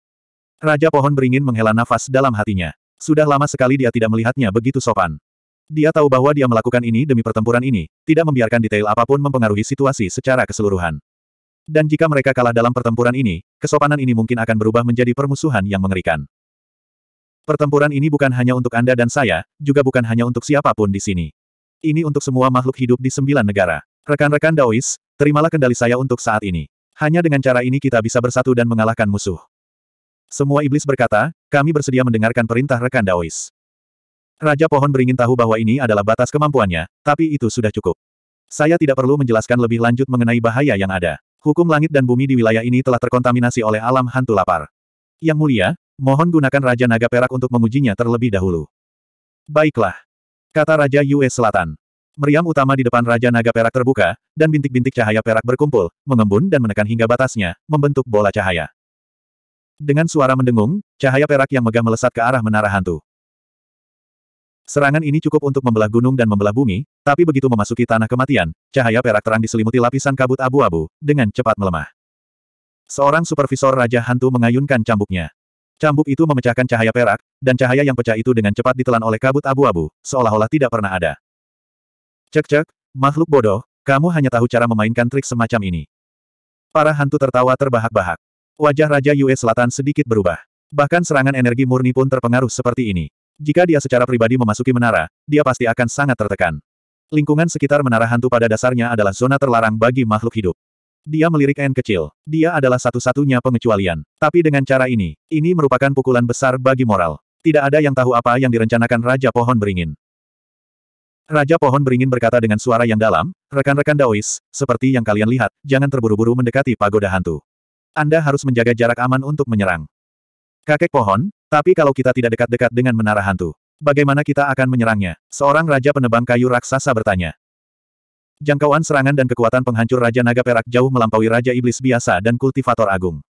Raja pohon beringin menghela nafas dalam hatinya. Sudah lama sekali dia tidak melihatnya begitu sopan. Dia tahu bahwa dia melakukan ini demi pertempuran ini, tidak membiarkan detail apapun mempengaruhi situasi secara keseluruhan. Dan jika mereka kalah dalam pertempuran ini, kesopanan ini mungkin akan berubah menjadi permusuhan yang mengerikan. Pertempuran ini bukan hanya untuk Anda dan saya, juga bukan hanya untuk siapapun di sini. Ini untuk semua makhluk hidup di sembilan negara. Rekan-rekan Daois, terimalah kendali saya untuk saat ini. Hanya dengan cara ini kita bisa bersatu dan mengalahkan musuh. Semua iblis berkata, kami bersedia mendengarkan perintah rekan Daois. Raja Pohon beringin tahu bahwa ini adalah batas kemampuannya, tapi itu sudah cukup. Saya tidak perlu menjelaskan lebih lanjut mengenai bahaya yang ada. Hukum langit dan bumi di wilayah ini telah terkontaminasi oleh alam hantu lapar. Yang mulia, mohon gunakan Raja Naga Perak untuk mengujinya terlebih dahulu. Baiklah. Kata Raja Yue Selatan. Meriam utama di depan Raja Naga Perak terbuka, dan bintik-bintik cahaya perak berkumpul, mengembun dan menekan hingga batasnya, membentuk bola cahaya. Dengan suara mendengung, cahaya perak yang megah melesat ke arah menara hantu. Serangan ini cukup untuk membelah gunung dan membelah bumi, tapi begitu memasuki tanah kematian, cahaya perak terang diselimuti lapisan kabut abu-abu, dengan cepat melemah. Seorang supervisor Raja Hantu mengayunkan cambuknya. Cambuk itu memecahkan cahaya perak, dan cahaya yang pecah itu dengan cepat ditelan oleh kabut abu-abu, seolah-olah tidak pernah ada. Cek-cek, makhluk bodoh, kamu hanya tahu cara memainkan trik semacam ini. Para hantu tertawa terbahak-bahak. Wajah Raja Yue Selatan sedikit berubah. Bahkan serangan energi murni pun terpengaruh seperti ini. Jika dia secara pribadi memasuki menara, dia pasti akan sangat tertekan. Lingkungan sekitar menara hantu pada dasarnya adalah zona terlarang bagi makhluk hidup. Dia melirik N kecil. Dia adalah satu-satunya pengecualian. Tapi dengan cara ini, ini merupakan pukulan besar bagi moral. Tidak ada yang tahu apa yang direncanakan Raja Pohon Beringin. Raja Pohon Beringin berkata dengan suara yang dalam, rekan-rekan Daois, seperti yang kalian lihat, jangan terburu-buru mendekati pagoda hantu. Anda harus menjaga jarak aman untuk menyerang. Kakek pohon, tapi kalau kita tidak dekat-dekat dengan menara hantu, bagaimana kita akan menyerangnya? Seorang raja penebang kayu raksasa bertanya. Jangkauan serangan dan kekuatan penghancur Raja Naga Perak jauh melampaui Raja Iblis biasa dan kultivator agung.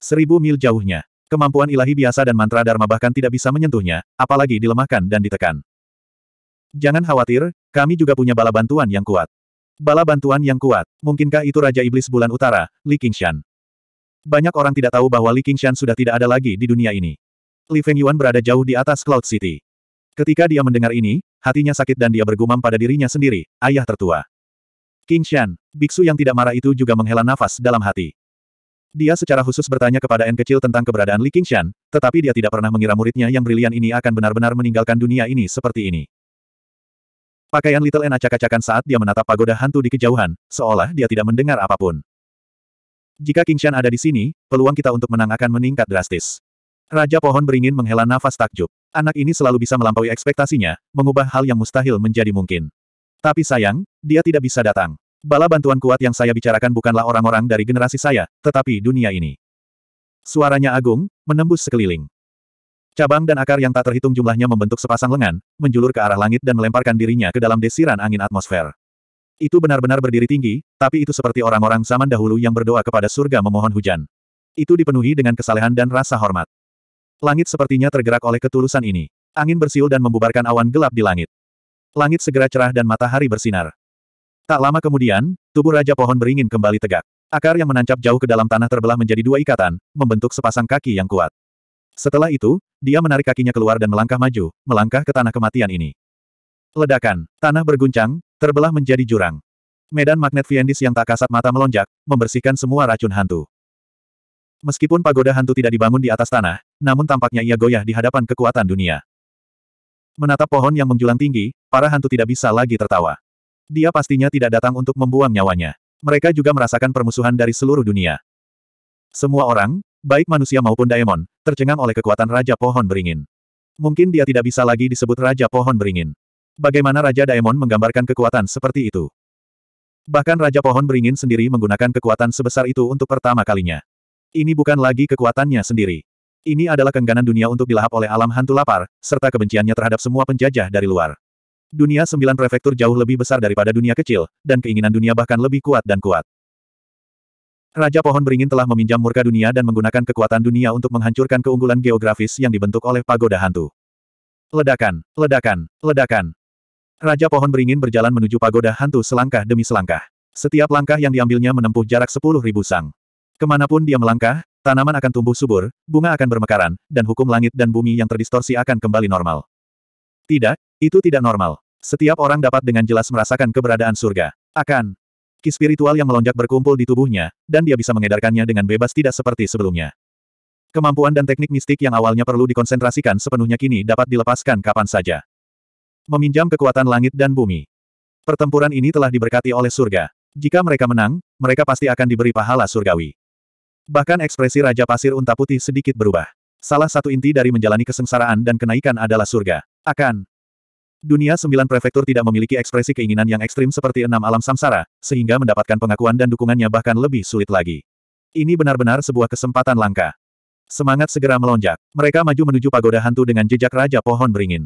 Seribu mil jauhnya. Kemampuan ilahi biasa dan mantra Dharma bahkan tidak bisa menyentuhnya, apalagi dilemahkan dan ditekan. Jangan khawatir, kami juga punya bala bantuan yang kuat. Bala bantuan yang kuat, mungkinkah itu Raja Iblis Bulan Utara, Li Qingshan? Banyak orang tidak tahu bahwa Li Qingshan sudah tidak ada lagi di dunia ini. Li Feng Yuan berada jauh di atas Cloud City. Ketika dia mendengar ini, hatinya sakit dan dia bergumam pada dirinya sendiri, ayah tertua. Qingshan, biksu yang tidak marah itu juga menghela nafas dalam hati. Dia secara khusus bertanya kepada N kecil tentang keberadaan Li Qingshan, tetapi dia tidak pernah mengira muridnya yang brilian ini akan benar-benar meninggalkan dunia ini seperti ini. Pakaian Little N acak-acakan saat dia menatap pagoda hantu di kejauhan, seolah dia tidak mendengar apapun. Jika Kingshan ada di sini, peluang kita untuk menang akan meningkat drastis. Raja Pohon beringin menghela nafas takjub. Anak ini selalu bisa melampaui ekspektasinya, mengubah hal yang mustahil menjadi mungkin. Tapi sayang, dia tidak bisa datang. Bala bantuan kuat yang saya bicarakan bukanlah orang-orang dari generasi saya, tetapi dunia ini. Suaranya agung, menembus sekeliling. Cabang dan akar yang tak terhitung jumlahnya membentuk sepasang lengan, menjulur ke arah langit dan melemparkan dirinya ke dalam desiran angin atmosfer. Itu benar-benar berdiri tinggi, tapi itu seperti orang-orang zaman dahulu yang berdoa kepada surga memohon hujan. Itu dipenuhi dengan kesalehan dan rasa hormat. Langit sepertinya tergerak oleh ketulusan ini. Angin bersiul dan membubarkan awan gelap di langit. Langit segera cerah dan matahari bersinar. Tak lama kemudian, tubuh Raja Pohon beringin kembali tegak. Akar yang menancap jauh ke dalam tanah terbelah menjadi dua ikatan, membentuk sepasang kaki yang kuat. Setelah itu, dia menarik kakinya keluar dan melangkah maju, melangkah ke tanah kematian ini. Ledakan, tanah berguncang, terbelah menjadi jurang. Medan magnet Viendis yang tak kasat mata melonjak, membersihkan semua racun hantu. Meskipun pagoda hantu tidak dibangun di atas tanah, namun tampaknya ia goyah di hadapan kekuatan dunia. Menatap pohon yang menjulang tinggi, para hantu tidak bisa lagi tertawa. Dia pastinya tidak datang untuk membuang nyawanya. Mereka juga merasakan permusuhan dari seluruh dunia. Semua orang, baik manusia maupun daemon, tercengang oleh kekuatan Raja Pohon Beringin. Mungkin dia tidak bisa lagi disebut Raja Pohon Beringin. Bagaimana Raja Daemon menggambarkan kekuatan seperti itu? Bahkan Raja Pohon Beringin sendiri menggunakan kekuatan sebesar itu untuk pertama kalinya. Ini bukan lagi kekuatannya sendiri. Ini adalah kengganan dunia untuk dilahap oleh alam hantu lapar, serta kebenciannya terhadap semua penjajah dari luar. Dunia sembilan prefektur jauh lebih besar daripada dunia kecil, dan keinginan dunia bahkan lebih kuat dan kuat. Raja Pohon Beringin telah meminjam murka dunia dan menggunakan kekuatan dunia untuk menghancurkan keunggulan geografis yang dibentuk oleh pagoda hantu. Ledakan, ledakan, ledakan. Raja Pohon Beringin berjalan menuju pagoda hantu selangkah demi selangkah. Setiap langkah yang diambilnya menempuh jarak sepuluh ribu sang. Kemanapun dia melangkah, tanaman akan tumbuh subur, bunga akan bermekaran, dan hukum langit dan bumi yang terdistorsi akan kembali normal. Tidak, itu tidak normal. Setiap orang dapat dengan jelas merasakan keberadaan surga. Akan. Ki spiritual yang melonjak berkumpul di tubuhnya, dan dia bisa mengedarkannya dengan bebas tidak seperti sebelumnya. Kemampuan dan teknik mistik yang awalnya perlu dikonsentrasikan sepenuhnya kini dapat dilepaskan kapan saja meminjam kekuatan langit dan bumi. Pertempuran ini telah diberkati oleh surga. Jika mereka menang, mereka pasti akan diberi pahala surgawi. Bahkan ekspresi Raja Pasir Unta Putih sedikit berubah. Salah satu inti dari menjalani kesengsaraan dan kenaikan adalah surga. Akan. Dunia sembilan prefektur tidak memiliki ekspresi keinginan yang ekstrim seperti enam alam samsara, sehingga mendapatkan pengakuan dan dukungannya bahkan lebih sulit lagi. Ini benar-benar sebuah kesempatan langka. Semangat segera melonjak. Mereka maju menuju pagoda hantu dengan jejak Raja Pohon Beringin.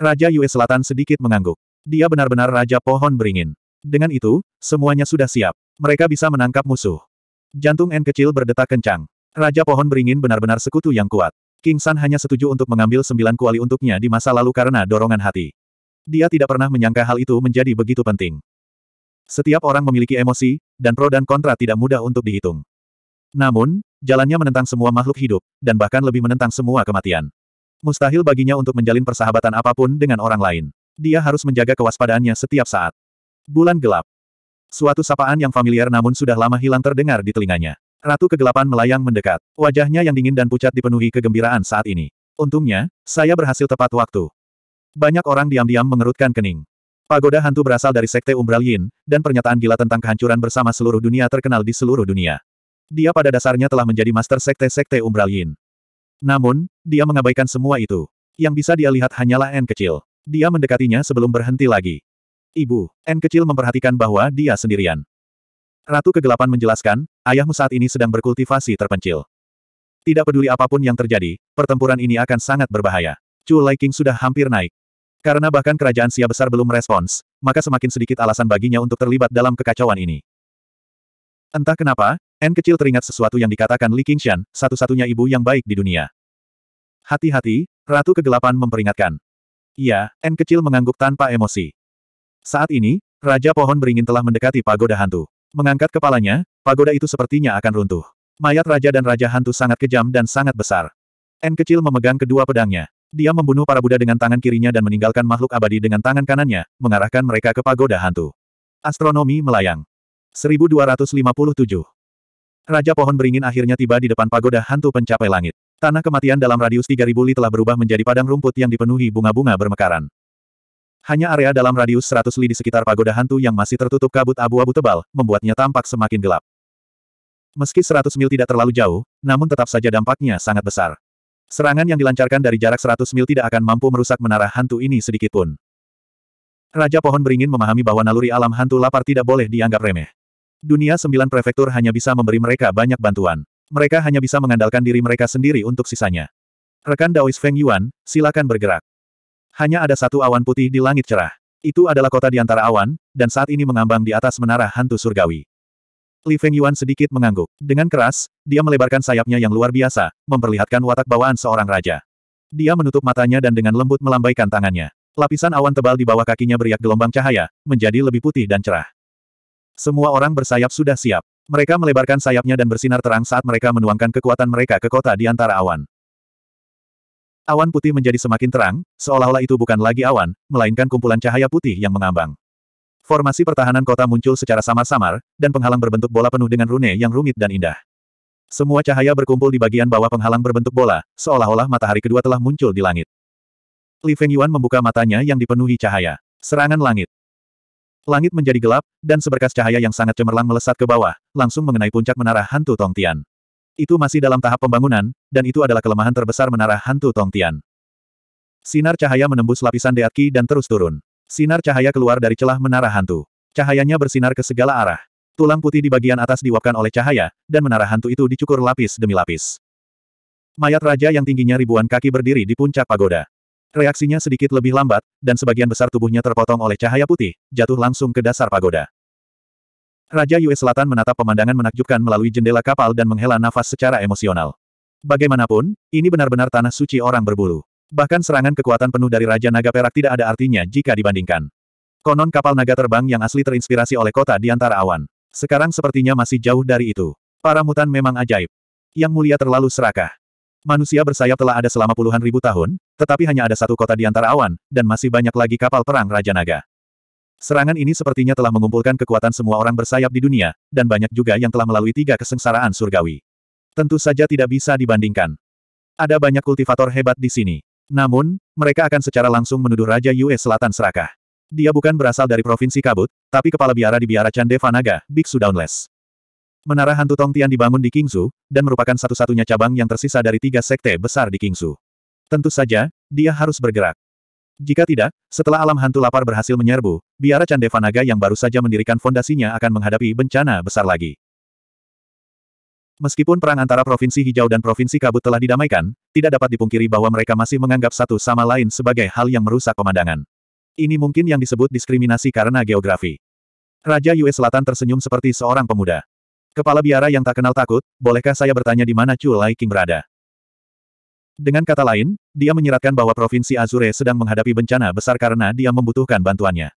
Raja Yue Selatan sedikit mengangguk. Dia benar-benar Raja Pohon Beringin. Dengan itu, semuanya sudah siap. Mereka bisa menangkap musuh. Jantung N kecil berdetak kencang. Raja Pohon Beringin benar-benar sekutu yang kuat. King San hanya setuju untuk mengambil sembilan kuali untuknya di masa lalu karena dorongan hati. Dia tidak pernah menyangka hal itu menjadi begitu penting. Setiap orang memiliki emosi, dan pro dan kontra tidak mudah untuk dihitung. Namun, jalannya menentang semua makhluk hidup, dan bahkan lebih menentang semua kematian. Mustahil baginya untuk menjalin persahabatan apapun dengan orang lain. Dia harus menjaga kewaspadaannya setiap saat. Bulan gelap. Suatu sapaan yang familiar namun sudah lama hilang terdengar di telinganya. Ratu kegelapan melayang mendekat. Wajahnya yang dingin dan pucat dipenuhi kegembiraan saat ini. Untungnya, saya berhasil tepat waktu. Banyak orang diam-diam mengerutkan kening. Pagoda hantu berasal dari sekte Umbral Yin, dan pernyataan gila tentang kehancuran bersama seluruh dunia terkenal di seluruh dunia. Dia pada dasarnya telah menjadi master sekte-sekte Umbral Yin. Namun, dia mengabaikan semua itu. Yang bisa dia lihat hanyalah N kecil. Dia mendekatinya sebelum berhenti lagi. Ibu, N kecil memperhatikan bahwa dia sendirian. Ratu Kegelapan menjelaskan, ayahmu saat ini sedang berkultivasi terpencil. Tidak peduli apapun yang terjadi, pertempuran ini akan sangat berbahaya. Chu Liking sudah hampir naik. Karena bahkan kerajaan Sia Besar belum merespons, maka semakin sedikit alasan baginya untuk terlibat dalam kekacauan ini. Entah kenapa, N kecil teringat sesuatu yang dikatakan Li Qingshan, satu-satunya ibu yang baik di dunia. Hati-hati, Ratu Kegelapan memperingatkan. Iya, N kecil mengangguk tanpa emosi. Saat ini, Raja Pohon Beringin telah mendekati pagoda hantu. Mengangkat kepalanya, pagoda itu sepertinya akan runtuh. Mayat Raja dan Raja Hantu sangat kejam dan sangat besar. N kecil memegang kedua pedangnya. Dia membunuh para Buddha dengan tangan kirinya dan meninggalkan makhluk abadi dengan tangan kanannya, mengarahkan mereka ke pagoda hantu. Astronomi melayang. 1257 Raja pohon beringin akhirnya tiba di depan pagoda hantu pencapai langit. Tanah kematian dalam radius 3000 li telah berubah menjadi padang rumput yang dipenuhi bunga-bunga bermekaran. Hanya area dalam radius 100 li di sekitar pagoda hantu yang masih tertutup kabut abu-abu tebal, membuatnya tampak semakin gelap. Meski 100 mil tidak terlalu jauh, namun tetap saja dampaknya sangat besar. Serangan yang dilancarkan dari jarak 100 mil tidak akan mampu merusak menara hantu ini sedikitpun. Raja pohon beringin memahami bahwa naluri alam hantu lapar tidak boleh dianggap remeh. Dunia sembilan prefektur hanya bisa memberi mereka banyak bantuan. Mereka hanya bisa mengandalkan diri mereka sendiri untuk sisanya. Rekan Daois Feng Yuan, silakan bergerak. Hanya ada satu awan putih di langit cerah. Itu adalah kota di antara awan, dan saat ini mengambang di atas menara hantu surgawi. Li Feng Yuan sedikit mengangguk. Dengan keras, dia melebarkan sayapnya yang luar biasa, memperlihatkan watak bawaan seorang raja. Dia menutup matanya dan dengan lembut melambaikan tangannya. Lapisan awan tebal di bawah kakinya beriak gelombang cahaya, menjadi lebih putih dan cerah. Semua orang bersayap sudah siap. Mereka melebarkan sayapnya dan bersinar terang saat mereka menuangkan kekuatan mereka ke kota di antara awan. Awan putih menjadi semakin terang, seolah-olah itu bukan lagi awan, melainkan kumpulan cahaya putih yang mengambang. Formasi pertahanan kota muncul secara samar-samar, dan penghalang berbentuk bola penuh dengan rune yang rumit dan indah. Semua cahaya berkumpul di bagian bawah penghalang berbentuk bola, seolah-olah matahari kedua telah muncul di langit. Li Feng Yuan membuka matanya yang dipenuhi cahaya. Serangan langit. Langit menjadi gelap, dan seberkas cahaya yang sangat cemerlang melesat ke bawah, langsung mengenai puncak menara hantu Tongtian. Itu masih dalam tahap pembangunan, dan itu adalah kelemahan terbesar menara hantu Tongtian. Sinar cahaya menembus lapisan deatki dan terus turun. Sinar cahaya keluar dari celah menara hantu. Cahayanya bersinar ke segala arah. Tulang putih di bagian atas diwapkan oleh cahaya, dan menara hantu itu dicukur lapis demi lapis. Mayat raja yang tingginya ribuan kaki berdiri di puncak pagoda. Reaksinya sedikit lebih lambat, dan sebagian besar tubuhnya terpotong oleh cahaya putih, jatuh langsung ke dasar pagoda. Raja Yue Selatan menatap pemandangan menakjubkan melalui jendela kapal dan menghela nafas secara emosional. Bagaimanapun, ini benar-benar tanah suci orang berbulu. Bahkan serangan kekuatan penuh dari Raja Naga Perak tidak ada artinya jika dibandingkan. Konon kapal naga terbang yang asli terinspirasi oleh kota di antara awan. Sekarang sepertinya masih jauh dari itu. Para mutan memang ajaib. Yang mulia terlalu serakah. Manusia bersayap telah ada selama puluhan ribu tahun, tetapi hanya ada satu kota di antara awan, dan masih banyak lagi kapal perang Raja Naga. Serangan ini sepertinya telah mengumpulkan kekuatan semua orang bersayap di dunia, dan banyak juga yang telah melalui tiga kesengsaraan surgawi. Tentu saja tidak bisa dibandingkan. Ada banyak kultivator hebat di sini. Namun, mereka akan secara langsung menuduh Raja Yue Selatan serakah. Dia bukan berasal dari Provinsi Kabut, tapi kepala biara di biara Chandeva Naga, Biksu Downless. Menara hantu Tong Tian dibangun di Kingsu, dan merupakan satu-satunya cabang yang tersisa dari tiga sekte besar di Kingsu. Tentu saja, dia harus bergerak. Jika tidak, setelah alam hantu lapar berhasil menyerbu, biara Candevanaga yang baru saja mendirikan fondasinya akan menghadapi bencana besar lagi. Meskipun perang antara Provinsi Hijau dan Provinsi Kabut telah didamaikan, tidak dapat dipungkiri bahwa mereka masih menganggap satu sama lain sebagai hal yang merusak pemandangan. Ini mungkin yang disebut diskriminasi karena geografi. Raja Yue Selatan tersenyum seperti seorang pemuda. Kepala biara yang tak kenal takut, bolehkah saya bertanya di mana Chu Lai King berada? Dengan kata lain, dia menyiratkan bahwa Provinsi Azure sedang menghadapi bencana besar karena dia membutuhkan bantuannya.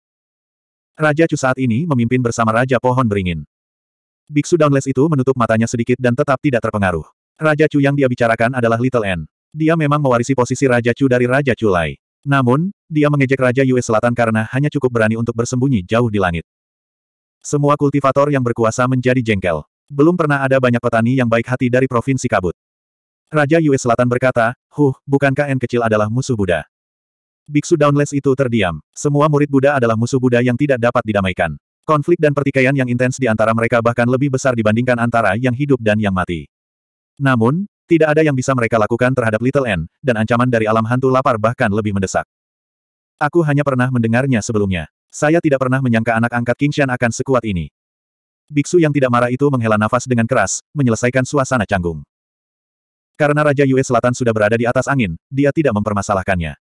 Raja Chu saat ini memimpin bersama Raja Pohon Beringin. Biksu Downless itu menutup matanya sedikit dan tetap tidak terpengaruh. Raja Chu yang dia bicarakan adalah Little N. Dia memang mewarisi posisi Raja Chu dari Raja Chu Lai. Namun, dia mengejek Raja Yue Selatan karena hanya cukup berani untuk bersembunyi jauh di langit. Semua kultivator yang berkuasa menjadi jengkel. Belum pernah ada banyak petani yang baik hati dari Provinsi Kabut. Raja Yue Selatan berkata, Huh, bukankah N kecil adalah musuh Buddha? Biksu Downless itu terdiam. Semua murid Buddha adalah musuh Buddha yang tidak dapat didamaikan. Konflik dan pertikaian yang intens di antara mereka bahkan lebih besar dibandingkan antara yang hidup dan yang mati. Namun, tidak ada yang bisa mereka lakukan terhadap Little N, dan ancaman dari alam hantu lapar bahkan lebih mendesak. Aku hanya pernah mendengarnya sebelumnya. Saya tidak pernah menyangka anak angkat Kingshan akan sekuat ini. Biksu yang tidak marah itu menghela nafas dengan keras, menyelesaikan suasana canggung. Karena Raja Yue Selatan sudah berada di atas angin, dia tidak mempermasalahkannya.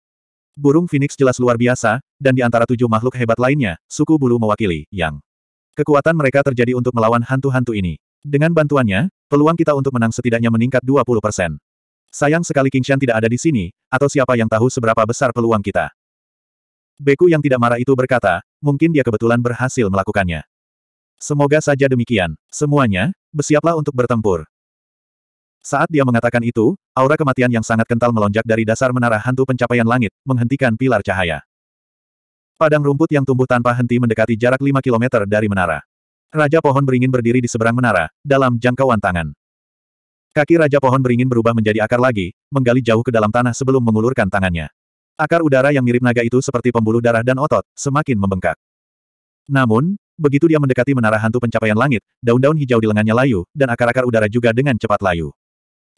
Burung Phoenix jelas luar biasa, dan di antara tujuh makhluk hebat lainnya, suku bulu mewakili, yang. Kekuatan mereka terjadi untuk melawan hantu-hantu ini. Dengan bantuannya, peluang kita untuk menang setidaknya meningkat 20 Sayang sekali Kingshan tidak ada di sini, atau siapa yang tahu seberapa besar peluang kita. Beku yang tidak marah itu berkata, mungkin dia kebetulan berhasil melakukannya. Semoga saja demikian. Semuanya, bersiaplah untuk bertempur. Saat dia mengatakan itu, aura kematian yang sangat kental melonjak dari dasar menara hantu pencapaian langit, menghentikan pilar cahaya. Padang rumput yang tumbuh tanpa henti mendekati jarak 5 km dari menara. Raja pohon beringin berdiri di seberang menara, dalam jangkauan tangan. Kaki Raja Pohon Beringin berubah menjadi akar lagi, menggali jauh ke dalam tanah sebelum mengulurkan tangannya. Akar udara yang mirip naga itu seperti pembuluh darah dan otot, semakin membengkak. Namun, begitu dia mendekati menara hantu pencapaian langit, daun-daun hijau di lengannya layu, dan akar-akar udara juga dengan cepat layu.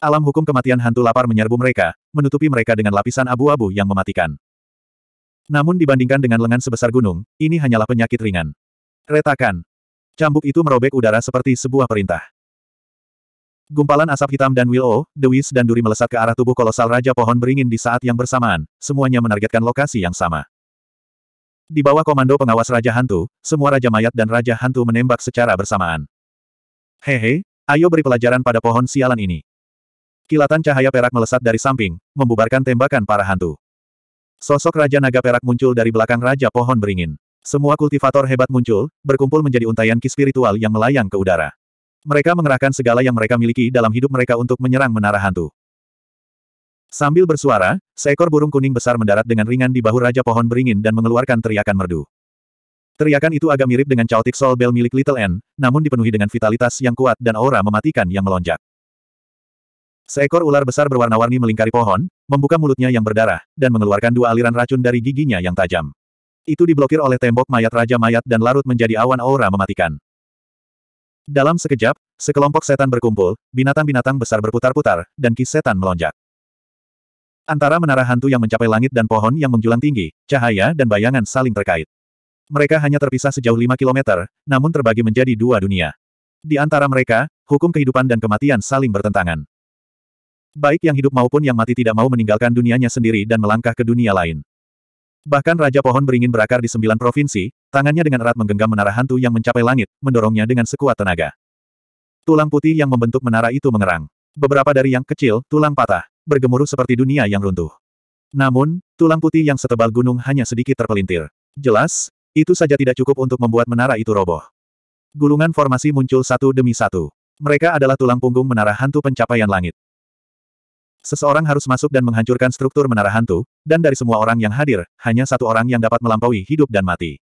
Alam hukum kematian hantu lapar menyerbu mereka, menutupi mereka dengan lapisan abu-abu yang mematikan. Namun dibandingkan dengan lengan sebesar gunung, ini hanyalah penyakit ringan. Retakan. Cambuk itu merobek udara seperti sebuah perintah. Gumpalan asap hitam dan Willow, Dewis dan Duri melesat ke arah tubuh kolosal Raja Pohon Beringin di saat yang bersamaan, semuanya menargetkan lokasi yang sama. Di bawah komando pengawas Raja Hantu, semua Raja Mayat dan Raja Hantu menembak secara bersamaan. Hehe, ayo beri pelajaran pada pohon sialan ini. Kilatan cahaya perak melesat dari samping, membubarkan tembakan para hantu. Sosok Raja Naga Perak muncul dari belakang Raja Pohon Beringin. Semua kultivator hebat muncul, berkumpul menjadi untaian ki spiritual yang melayang ke udara. Mereka mengerahkan segala yang mereka miliki dalam hidup mereka untuk menyerang menara hantu. Sambil bersuara, seekor burung kuning besar mendarat dengan ringan di bahu Raja Pohon Beringin dan mengeluarkan teriakan merdu. Teriakan itu agak mirip dengan caotik Soul Bell milik Little N, namun dipenuhi dengan vitalitas yang kuat dan aura mematikan yang melonjak. Seekor ular besar berwarna-warni melingkari pohon, membuka mulutnya yang berdarah, dan mengeluarkan dua aliran racun dari giginya yang tajam. Itu diblokir oleh tembok mayat Raja Mayat dan larut menjadi awan aura mematikan. Dalam sekejap, sekelompok setan berkumpul, binatang-binatang besar berputar-putar, dan kis setan melonjak. Antara menara hantu yang mencapai langit dan pohon yang menjulang tinggi, cahaya dan bayangan saling terkait. Mereka hanya terpisah sejauh 5 kilometer, namun terbagi menjadi dua dunia. Di antara mereka, hukum kehidupan dan kematian saling bertentangan. Baik yang hidup maupun yang mati tidak mau meninggalkan dunianya sendiri dan melangkah ke dunia lain. Bahkan Raja Pohon beringin berakar di sembilan provinsi, tangannya dengan erat menggenggam menara hantu yang mencapai langit, mendorongnya dengan sekuat tenaga. Tulang putih yang membentuk menara itu mengerang. Beberapa dari yang kecil, tulang patah, bergemuruh seperti dunia yang runtuh. Namun, tulang putih yang setebal gunung hanya sedikit terpelintir. Jelas, itu saja tidak cukup untuk membuat menara itu roboh. Gulungan formasi muncul satu demi satu. Mereka adalah tulang punggung menara hantu pencapaian langit. Seseorang harus masuk dan menghancurkan struktur menara hantu, dan dari semua orang yang hadir, hanya satu orang yang dapat melampaui hidup dan mati.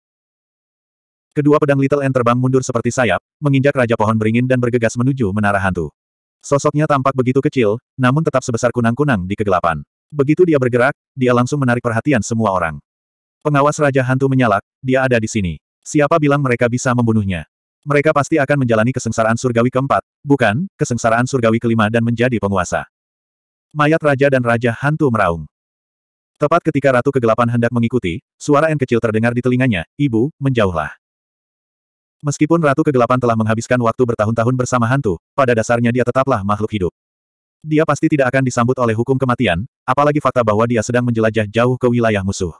Kedua pedang Little N terbang mundur seperti sayap, menginjak Raja Pohon Beringin dan bergegas menuju menara hantu. Sosoknya tampak begitu kecil, namun tetap sebesar kunang-kunang di kegelapan. Begitu dia bergerak, dia langsung menarik perhatian semua orang. Pengawas Raja Hantu menyalak, dia ada di sini. Siapa bilang mereka bisa membunuhnya? Mereka pasti akan menjalani kesengsaraan surgawi keempat, bukan, kesengsaraan surgawi kelima dan menjadi penguasa. Mayat raja dan raja hantu meraung. Tepat ketika Ratu Kegelapan hendak mengikuti, suara N kecil terdengar di telinganya, Ibu, menjauhlah. Meskipun Ratu Kegelapan telah menghabiskan waktu bertahun-tahun bersama hantu, pada dasarnya dia tetaplah makhluk hidup. Dia pasti tidak akan disambut oleh hukum kematian, apalagi fakta bahwa dia sedang menjelajah jauh ke wilayah musuh.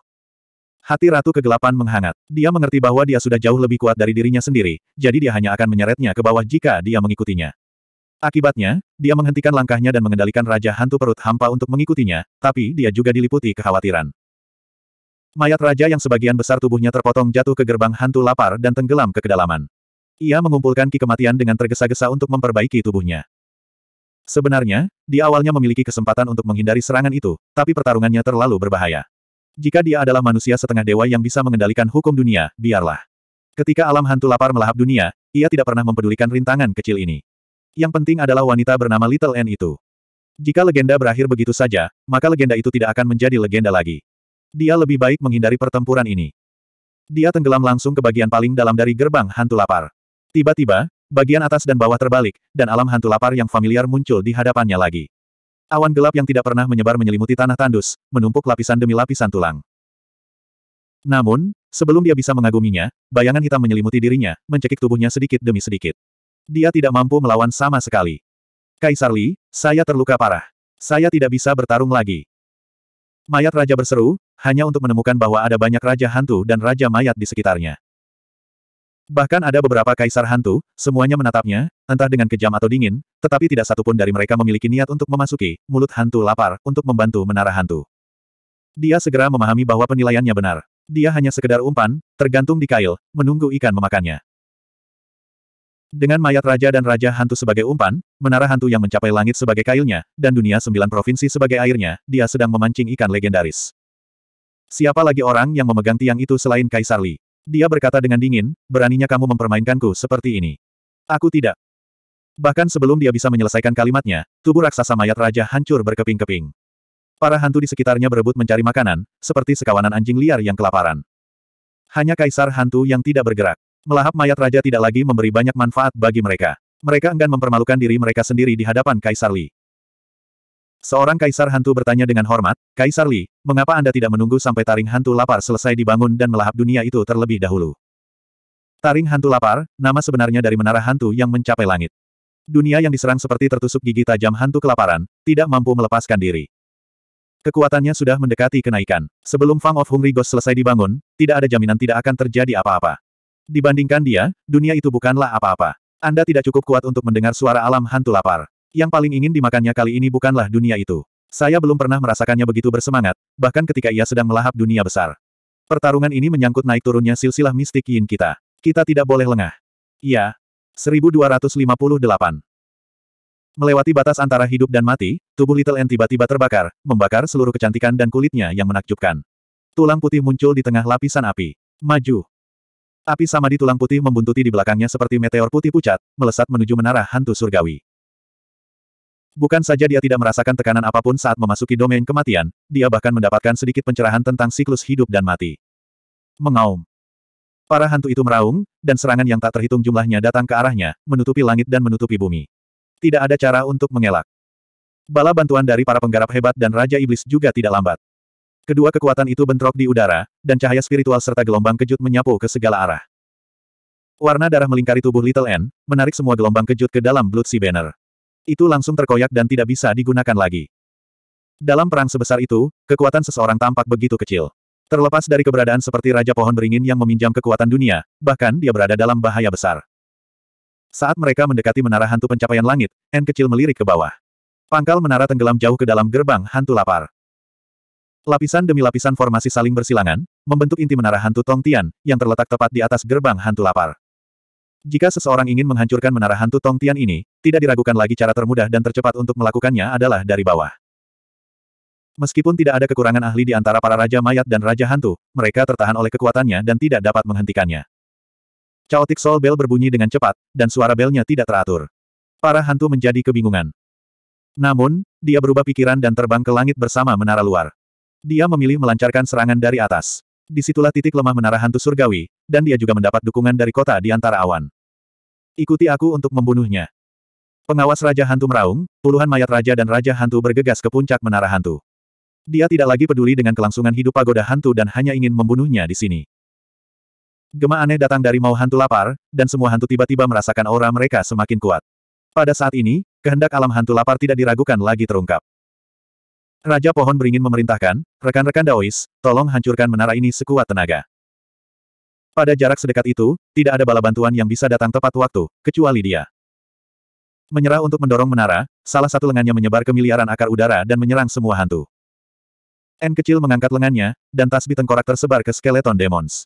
Hati Ratu Kegelapan menghangat. Dia mengerti bahwa dia sudah jauh lebih kuat dari dirinya sendiri, jadi dia hanya akan menyeretnya ke bawah jika dia mengikutinya. Akibatnya, dia menghentikan langkahnya dan mengendalikan Raja Hantu Perut Hampa untuk mengikutinya, tapi dia juga diliputi kekhawatiran. Mayat raja yang sebagian besar tubuhnya terpotong jatuh ke gerbang hantu lapar dan tenggelam ke kedalaman. Ia mengumpulkan ki kematian dengan tergesa-gesa untuk memperbaiki tubuhnya. Sebenarnya, dia awalnya memiliki kesempatan untuk menghindari serangan itu, tapi pertarungannya terlalu berbahaya. Jika dia adalah manusia setengah dewa yang bisa mengendalikan hukum dunia, biarlah. Ketika alam hantu lapar melahap dunia, ia tidak pernah mempedulikan rintangan kecil ini yang penting adalah wanita bernama Little N itu. Jika legenda berakhir begitu saja, maka legenda itu tidak akan menjadi legenda lagi. Dia lebih baik menghindari pertempuran ini. Dia tenggelam langsung ke bagian paling dalam dari gerbang hantu lapar. Tiba-tiba, bagian atas dan bawah terbalik, dan alam hantu lapar yang familiar muncul di hadapannya lagi. Awan gelap yang tidak pernah menyebar menyelimuti tanah tandus, menumpuk lapisan demi lapisan tulang. Namun, sebelum dia bisa mengaguminya, bayangan hitam menyelimuti dirinya, mencekik tubuhnya sedikit demi sedikit dia tidak mampu melawan sama sekali. Kaisar Li, saya terluka parah. Saya tidak bisa bertarung lagi. Mayat raja berseru, hanya untuk menemukan bahwa ada banyak raja hantu dan raja mayat di sekitarnya. Bahkan ada beberapa kaisar hantu, semuanya menatapnya, entah dengan kejam atau dingin, tetapi tidak satupun dari mereka memiliki niat untuk memasuki mulut hantu lapar untuk membantu menara hantu. Dia segera memahami bahwa penilaiannya benar. Dia hanya sekedar umpan, tergantung di kail, menunggu ikan memakannya. Dengan mayat raja dan raja hantu sebagai umpan, menara hantu yang mencapai langit sebagai kailnya, dan dunia sembilan provinsi sebagai airnya, dia sedang memancing ikan legendaris. Siapa lagi orang yang memegang tiang itu selain Kaisar Li? Dia berkata dengan dingin, beraninya kamu mempermainkanku seperti ini. Aku tidak. Bahkan sebelum dia bisa menyelesaikan kalimatnya, tubuh raksasa mayat raja hancur berkeping-keping. Para hantu di sekitarnya berebut mencari makanan, seperti sekawanan anjing liar yang kelaparan. Hanya kaisar hantu yang tidak bergerak. Melahap mayat raja tidak lagi memberi banyak manfaat bagi mereka. Mereka enggan mempermalukan diri mereka sendiri di hadapan Kaisar Li. Seorang kaisar hantu bertanya dengan hormat, Kaisar Li, mengapa Anda tidak menunggu sampai taring hantu lapar selesai dibangun dan melahap dunia itu terlebih dahulu? Taring hantu lapar, nama sebenarnya dari menara hantu yang mencapai langit. Dunia yang diserang seperti tertusuk gigi tajam hantu kelaparan, tidak mampu melepaskan diri. Kekuatannya sudah mendekati kenaikan. Sebelum Fang of Hungry Ghost selesai dibangun, tidak ada jaminan tidak akan terjadi apa-apa. Dibandingkan dia, dunia itu bukanlah apa-apa. Anda tidak cukup kuat untuk mendengar suara alam hantu lapar. Yang paling ingin dimakannya kali ini bukanlah dunia itu. Saya belum pernah merasakannya begitu bersemangat, bahkan ketika ia sedang melahap dunia besar. Pertarungan ini menyangkut naik turunnya silsilah mistik yin kita. Kita tidak boleh lengah. Iya. 1258. Melewati batas antara hidup dan mati, tubuh Little N tiba-tiba terbakar, membakar seluruh kecantikan dan kulitnya yang menakjubkan. Tulang putih muncul di tengah lapisan api. Maju. Api sama di tulang putih membuntuti di belakangnya seperti meteor putih pucat, melesat menuju menara hantu surgawi. Bukan saja dia tidak merasakan tekanan apapun saat memasuki domain kematian, dia bahkan mendapatkan sedikit pencerahan tentang siklus hidup dan mati. Mengaum. Para hantu itu meraung, dan serangan yang tak terhitung jumlahnya datang ke arahnya, menutupi langit dan menutupi bumi. Tidak ada cara untuk mengelak. Bala bantuan dari para penggarap hebat dan Raja Iblis juga tidak lambat. Kedua kekuatan itu bentrok di udara, dan cahaya spiritual serta gelombang kejut menyapu ke segala arah. Warna darah melingkari tubuh Little N, menarik semua gelombang kejut ke dalam Blood Sea Banner. Itu langsung terkoyak dan tidak bisa digunakan lagi. Dalam perang sebesar itu, kekuatan seseorang tampak begitu kecil. Terlepas dari keberadaan seperti Raja Pohon Beringin yang meminjam kekuatan dunia, bahkan dia berada dalam bahaya besar. Saat mereka mendekati menara hantu pencapaian langit, N kecil melirik ke bawah. Pangkal menara tenggelam jauh ke dalam gerbang hantu lapar. Lapisan demi lapisan formasi saling bersilangan, membentuk inti menara hantu Tong Tian, yang terletak tepat di atas gerbang hantu lapar. Jika seseorang ingin menghancurkan menara hantu Tong Tian ini, tidak diragukan lagi cara termudah dan tercepat untuk melakukannya adalah dari bawah. Meskipun tidak ada kekurangan ahli di antara para Raja Mayat dan Raja Hantu, mereka tertahan oleh kekuatannya dan tidak dapat menghentikannya. Chaotic Soul Bell berbunyi dengan cepat, dan suara belnya tidak teratur. Para hantu menjadi kebingungan. Namun, dia berubah pikiran dan terbang ke langit bersama menara luar. Dia memilih melancarkan serangan dari atas. Disitulah titik lemah menara hantu surgawi, dan dia juga mendapat dukungan dari kota di antara awan. Ikuti aku untuk membunuhnya. Pengawas Raja Hantu meraung, puluhan mayat raja dan Raja Hantu bergegas ke puncak menara hantu. Dia tidak lagi peduli dengan kelangsungan hidup pagoda hantu dan hanya ingin membunuhnya di sini. Gema aneh datang dari mau hantu lapar, dan semua hantu tiba-tiba merasakan aura mereka semakin kuat. Pada saat ini, kehendak alam hantu lapar tidak diragukan lagi terungkap. Raja Pohon beringin memerintahkan, rekan-rekan Daois, tolong hancurkan menara ini sekuat tenaga. Pada jarak sedekat itu, tidak ada bala bantuan yang bisa datang tepat waktu, kecuali dia. Menyerah untuk mendorong menara, salah satu lengannya menyebar ke miliaran akar udara dan menyerang semua hantu. N kecil mengangkat lengannya, dan tasbih tengkorak tersebar ke skeleton demons.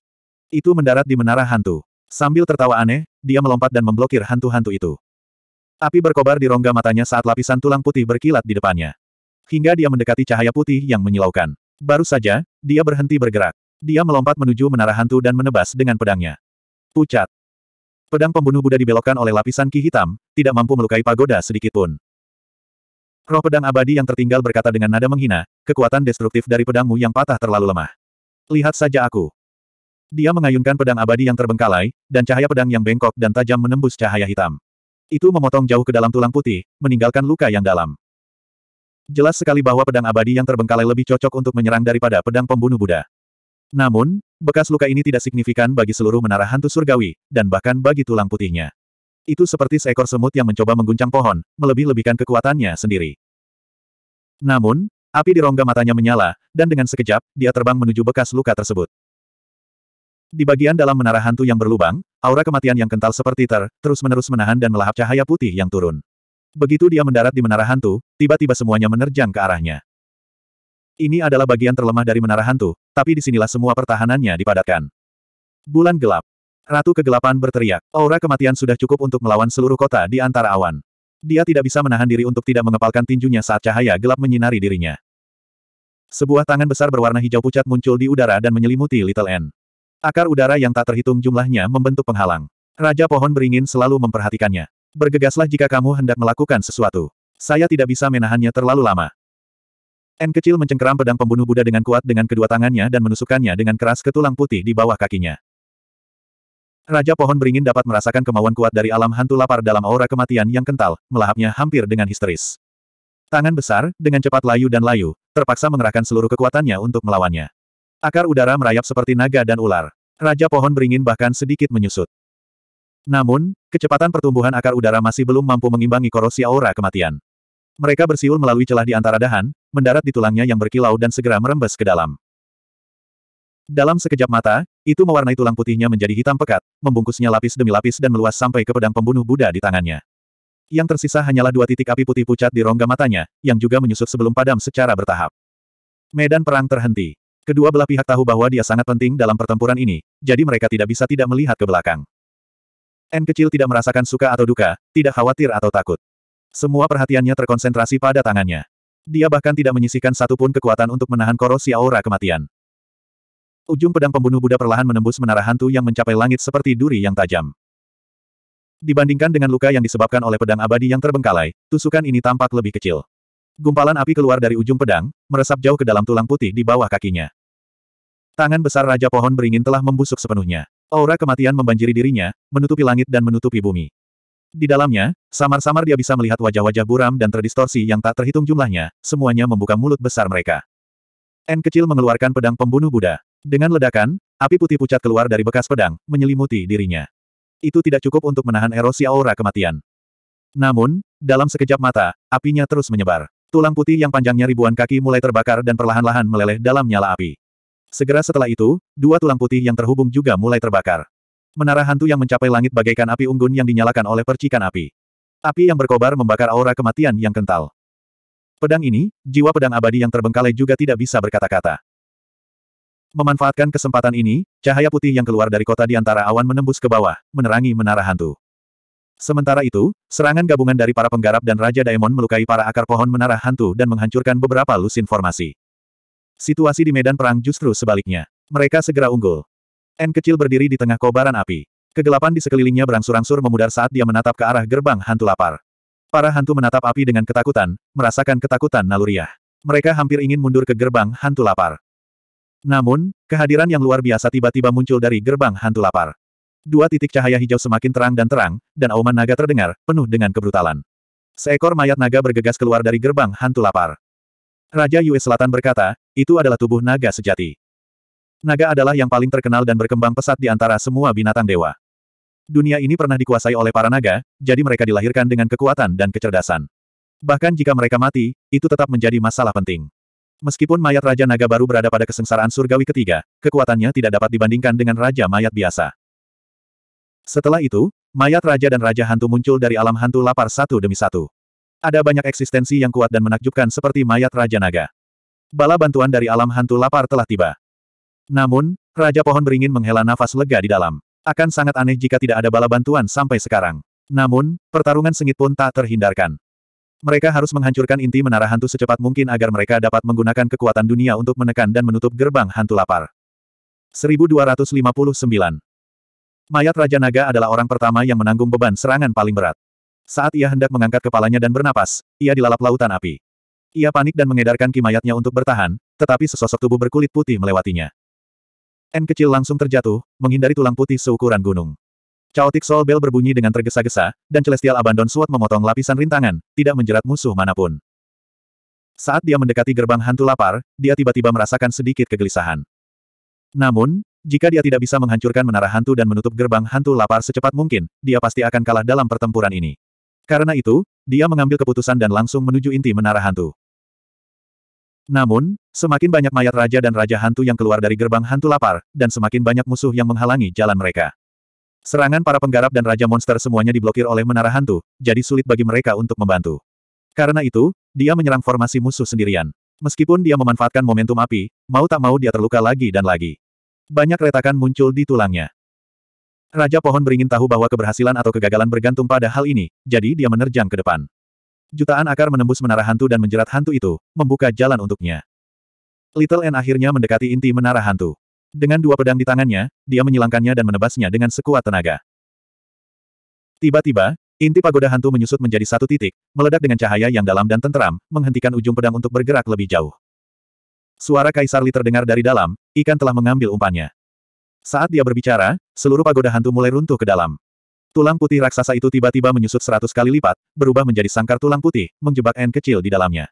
Itu mendarat di menara hantu. Sambil tertawa aneh, dia melompat dan memblokir hantu-hantu itu. Api berkobar di rongga matanya saat lapisan tulang putih berkilat di depannya. Hingga dia mendekati cahaya putih yang menyilaukan. Baru saja, dia berhenti bergerak. Dia melompat menuju menara hantu dan menebas dengan pedangnya. Pucat. Pedang pembunuh Buddha dibelokkan oleh lapisan ki hitam, tidak mampu melukai pagoda sedikitpun. Roh pedang abadi yang tertinggal berkata dengan nada menghina, kekuatan destruktif dari pedangmu yang patah terlalu lemah. Lihat saja aku. Dia mengayunkan pedang abadi yang terbengkalai, dan cahaya pedang yang bengkok dan tajam menembus cahaya hitam. Itu memotong jauh ke dalam tulang putih, meninggalkan luka yang dalam. Jelas sekali bahwa pedang abadi yang terbengkalai lebih cocok untuk menyerang daripada pedang pembunuh Buddha. Namun, bekas luka ini tidak signifikan bagi seluruh menara hantu surgawi, dan bahkan bagi tulang putihnya. Itu seperti seekor semut yang mencoba mengguncang pohon, melebih-lebihkan kekuatannya sendiri. Namun, api di rongga matanya menyala, dan dengan sekejap, dia terbang menuju bekas luka tersebut. Di bagian dalam menara hantu yang berlubang, aura kematian yang kental seperti ter, terus-menerus menahan dan melahap cahaya putih yang turun. Begitu dia mendarat di menara hantu, tiba-tiba semuanya menerjang ke arahnya. Ini adalah bagian terlemah dari menara hantu, tapi disinilah semua pertahanannya dipadatkan. Bulan gelap. Ratu kegelapan berteriak, aura kematian sudah cukup untuk melawan seluruh kota di antara awan. Dia tidak bisa menahan diri untuk tidak mengepalkan tinjunya saat cahaya gelap menyinari dirinya. Sebuah tangan besar berwarna hijau pucat muncul di udara dan menyelimuti Little N. Akar udara yang tak terhitung jumlahnya membentuk penghalang. Raja pohon beringin selalu memperhatikannya. Bergegaslah jika kamu hendak melakukan sesuatu. Saya tidak bisa menahannya terlalu lama. N kecil mencengkeram pedang pembunuh Buddha dengan kuat dengan kedua tangannya dan menusukkannya dengan keras ke tulang putih di bawah kakinya. Raja pohon beringin dapat merasakan kemauan kuat dari alam hantu lapar dalam aura kematian yang kental, melahapnya hampir dengan histeris. Tangan besar, dengan cepat layu dan layu, terpaksa mengerahkan seluruh kekuatannya untuk melawannya. Akar udara merayap seperti naga dan ular. Raja pohon beringin bahkan sedikit menyusut. Namun, kecepatan pertumbuhan akar udara masih belum mampu mengimbangi korosi aura kematian. Mereka bersiul melalui celah di antara dahan, mendarat di tulangnya yang berkilau dan segera merembes ke dalam. Dalam sekejap mata, itu mewarnai tulang putihnya menjadi hitam pekat, membungkusnya lapis demi lapis dan meluas sampai ke pedang pembunuh Buddha di tangannya. Yang tersisa hanyalah dua titik api putih pucat di rongga matanya, yang juga menyusut sebelum padam secara bertahap. Medan perang terhenti. Kedua belah pihak tahu bahwa dia sangat penting dalam pertempuran ini, jadi mereka tidak bisa tidak melihat ke belakang. N kecil tidak merasakan suka atau duka, tidak khawatir atau takut. Semua perhatiannya terkonsentrasi pada tangannya. Dia bahkan tidak menyisihkan satupun kekuatan untuk menahan korosi aura kematian. Ujung pedang pembunuh Buddha perlahan menembus menara hantu yang mencapai langit seperti duri yang tajam. Dibandingkan dengan luka yang disebabkan oleh pedang abadi yang terbengkalai, tusukan ini tampak lebih kecil. Gumpalan api keluar dari ujung pedang, meresap jauh ke dalam tulang putih di bawah kakinya. Tangan besar Raja Pohon Beringin telah membusuk sepenuhnya. Aura kematian membanjiri dirinya, menutupi langit dan menutupi bumi. Di dalamnya, samar-samar dia bisa melihat wajah-wajah buram dan terdistorsi yang tak terhitung jumlahnya, semuanya membuka mulut besar mereka. N kecil mengeluarkan pedang pembunuh Buddha. Dengan ledakan, api putih pucat keluar dari bekas pedang, menyelimuti dirinya. Itu tidak cukup untuk menahan erosi aura kematian. Namun, dalam sekejap mata, apinya terus menyebar. Tulang putih yang panjangnya ribuan kaki mulai terbakar dan perlahan-lahan meleleh dalam nyala api. Segera setelah itu, dua tulang putih yang terhubung juga mulai terbakar. Menara hantu yang mencapai langit bagaikan api unggun yang dinyalakan oleh percikan api. Api yang berkobar membakar aura kematian yang kental. Pedang ini, jiwa pedang abadi yang terbengkalai juga tidak bisa berkata-kata. Memanfaatkan kesempatan ini, cahaya putih yang keluar dari kota di antara awan menembus ke bawah, menerangi menara hantu. Sementara itu, serangan gabungan dari para penggarap dan Raja Daemon melukai para akar pohon menara hantu dan menghancurkan beberapa lusin formasi. Situasi di medan perang justru sebaliknya. Mereka segera unggul. N kecil berdiri di tengah kobaran api. Kegelapan di sekelilingnya berangsur-angsur memudar saat dia menatap ke arah gerbang hantu lapar. Para hantu menatap api dengan ketakutan, merasakan ketakutan naluriah. Mereka hampir ingin mundur ke gerbang hantu lapar. Namun, kehadiran yang luar biasa tiba-tiba muncul dari gerbang hantu lapar. Dua titik cahaya hijau semakin terang dan terang, dan auman naga terdengar, penuh dengan kebrutalan. Seekor mayat naga bergegas keluar dari gerbang hantu lapar. Raja Yue Selatan berkata, itu adalah tubuh naga sejati. Naga adalah yang paling terkenal dan berkembang pesat di antara semua binatang dewa. Dunia ini pernah dikuasai oleh para naga, jadi mereka dilahirkan dengan kekuatan dan kecerdasan. Bahkan jika mereka mati, itu tetap menjadi masalah penting. Meskipun mayat Raja Naga baru berada pada kesengsaraan surgawi ketiga, kekuatannya tidak dapat dibandingkan dengan Raja Mayat biasa. Setelah itu, mayat Raja dan Raja Hantu muncul dari alam hantu lapar satu demi satu. Ada banyak eksistensi yang kuat dan menakjubkan seperti mayat Raja Naga bala bantuan dari alam hantu lapar telah tiba. Namun, Raja Pohon beringin menghela nafas lega di dalam. Akan sangat aneh jika tidak ada bala bantuan sampai sekarang. Namun, pertarungan sengit pun tak terhindarkan. Mereka harus menghancurkan inti menara hantu secepat mungkin agar mereka dapat menggunakan kekuatan dunia untuk menekan dan menutup gerbang hantu lapar. 1259 Mayat Raja Naga adalah orang pertama yang menanggung beban serangan paling berat. Saat ia hendak mengangkat kepalanya dan bernapas, ia dilalap lautan api. Ia panik dan mengedarkan kimayatnya untuk bertahan, tetapi sesosok tubuh berkulit putih melewatinya. N kecil langsung terjatuh, menghindari tulang putih seukuran gunung. Chaotic Sol Bell berbunyi dengan tergesa-gesa, dan Celestial Abandon Sword memotong lapisan rintangan, tidak menjerat musuh manapun. Saat dia mendekati gerbang hantu lapar, dia tiba-tiba merasakan sedikit kegelisahan. Namun, jika dia tidak bisa menghancurkan menara hantu dan menutup gerbang hantu lapar secepat mungkin, dia pasti akan kalah dalam pertempuran ini. Karena itu, dia mengambil keputusan dan langsung menuju inti menara hantu. Namun, semakin banyak mayat raja dan raja hantu yang keluar dari gerbang hantu lapar, dan semakin banyak musuh yang menghalangi jalan mereka. Serangan para penggarap dan raja monster semuanya diblokir oleh menara hantu, jadi sulit bagi mereka untuk membantu. Karena itu, dia menyerang formasi musuh sendirian. Meskipun dia memanfaatkan momentum api, mau tak mau dia terluka lagi dan lagi. Banyak retakan muncul di tulangnya. Raja pohon beringin tahu bahwa keberhasilan atau kegagalan bergantung pada hal ini, jadi dia menerjang ke depan. Jutaan akar menembus menara hantu dan menjerat hantu itu, membuka jalan untuknya. Little N akhirnya mendekati inti menara hantu. Dengan dua pedang di tangannya, dia menyilangkannya dan menebasnya dengan sekuat tenaga. Tiba-tiba, inti pagoda hantu menyusut menjadi satu titik, meledak dengan cahaya yang dalam dan tenteram, menghentikan ujung pedang untuk bergerak lebih jauh. Suara Kaisar Li terdengar dari dalam, ikan telah mengambil umpannya. Saat dia berbicara, seluruh pagoda hantu mulai runtuh ke dalam. Tulang putih raksasa itu tiba-tiba menyusut seratus kali lipat, berubah menjadi sangkar tulang putih, menjebak N kecil di dalamnya.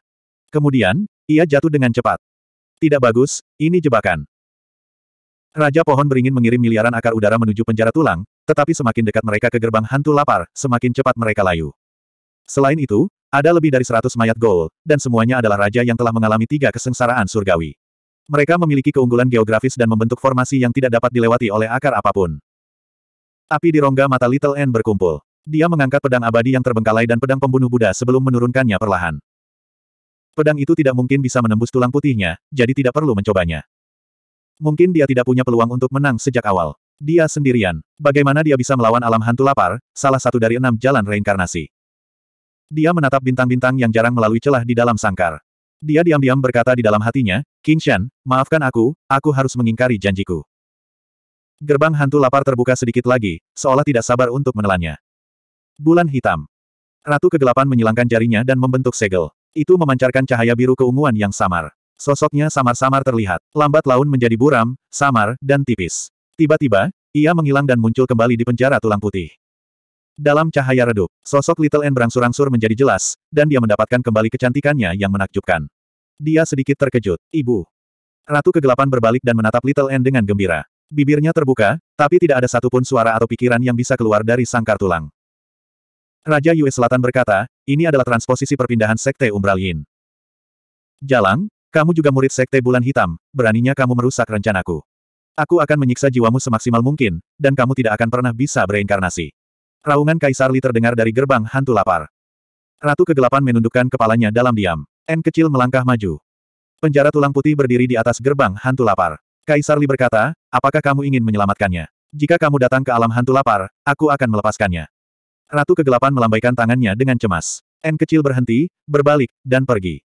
Kemudian, ia jatuh dengan cepat. Tidak bagus, ini jebakan. Raja pohon beringin mengirim miliaran akar udara menuju penjara tulang, tetapi semakin dekat mereka ke gerbang hantu lapar, semakin cepat mereka layu. Selain itu, ada lebih dari seratus mayat gol, dan semuanya adalah raja yang telah mengalami tiga kesengsaraan surgawi. Mereka memiliki keunggulan geografis dan membentuk formasi yang tidak dapat dilewati oleh akar apapun. Api di rongga mata Little N berkumpul. Dia mengangkat pedang abadi yang terbengkalai dan pedang pembunuh Buddha sebelum menurunkannya perlahan. Pedang itu tidak mungkin bisa menembus tulang putihnya, jadi tidak perlu mencobanya. Mungkin dia tidak punya peluang untuk menang sejak awal. Dia sendirian. Bagaimana dia bisa melawan alam hantu lapar, salah satu dari enam jalan reinkarnasi. Dia menatap bintang-bintang yang jarang melalui celah di dalam sangkar. Dia diam-diam berkata di dalam hatinya, King Shan, maafkan aku, aku harus mengingkari janjiku. Gerbang hantu lapar terbuka sedikit lagi, seolah tidak sabar untuk menelannya. Bulan hitam. Ratu kegelapan menyilangkan jarinya dan membentuk segel. Itu memancarkan cahaya biru keunguan yang samar. Sosoknya samar-samar terlihat, lambat laun menjadi buram, samar, dan tipis. Tiba-tiba, ia menghilang dan muncul kembali di penjara tulang putih. Dalam cahaya redup, sosok Little N berangsur-angsur menjadi jelas, dan dia mendapatkan kembali kecantikannya yang menakjubkan. Dia sedikit terkejut, ibu. Ratu kegelapan berbalik dan menatap Little N dengan gembira. Bibirnya terbuka, tapi tidak ada satupun suara atau pikiran yang bisa keluar dari sangkar tulang. Raja Yue Selatan berkata, ini adalah transposisi perpindahan Sekte Umbral Yin. Jalang, kamu juga murid Sekte Bulan Hitam, beraninya kamu merusak rencanaku. Aku akan menyiksa jiwamu semaksimal mungkin, dan kamu tidak akan pernah bisa bereinkarnasi. Raungan Kaisar Li terdengar dari gerbang hantu lapar. Ratu kegelapan menundukkan kepalanya dalam diam. N kecil melangkah maju. Penjara tulang putih berdiri di atas gerbang hantu lapar. Kaisar Li berkata, apakah kamu ingin menyelamatkannya? Jika kamu datang ke alam hantu lapar, aku akan melepaskannya. Ratu kegelapan melambaikan tangannya dengan cemas. N kecil berhenti, berbalik, dan pergi.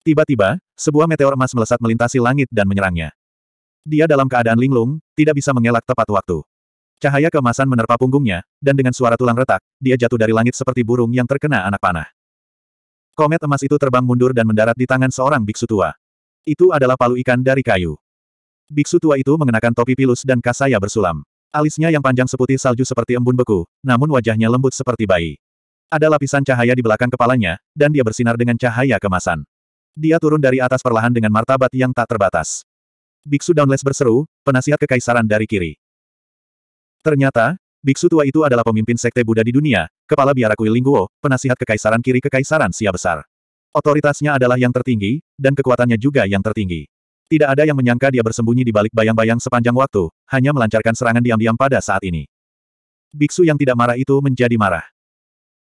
Tiba-tiba, sebuah meteor emas melesat melintasi langit dan menyerangnya. Dia dalam keadaan linglung, tidak bisa mengelak tepat waktu. Cahaya keemasan menerpa punggungnya, dan dengan suara tulang retak, dia jatuh dari langit seperti burung yang terkena anak panah. Komet emas itu terbang mundur dan mendarat di tangan seorang biksu tua. Itu adalah palu ikan dari kayu. Biksu tua itu mengenakan topi pilus dan kasaya bersulam. Alisnya yang panjang seputih salju seperti embun beku, namun wajahnya lembut seperti bayi. Ada lapisan cahaya di belakang kepalanya, dan dia bersinar dengan cahaya kemasan. Dia turun dari atas perlahan dengan martabat yang tak terbatas. Biksu Downless berseru, penasihat kekaisaran dari kiri. Ternyata, biksu tua itu adalah pemimpin sekte Buddha di dunia, kepala biara kuil Lingguo, penasihat kekaisaran kiri kekaisaran Sia Besar. Otoritasnya adalah yang tertinggi, dan kekuatannya juga yang tertinggi. Tidak ada yang menyangka dia bersembunyi di balik bayang-bayang sepanjang waktu, hanya melancarkan serangan diam-diam pada saat ini. Biksu yang tidak marah itu menjadi marah.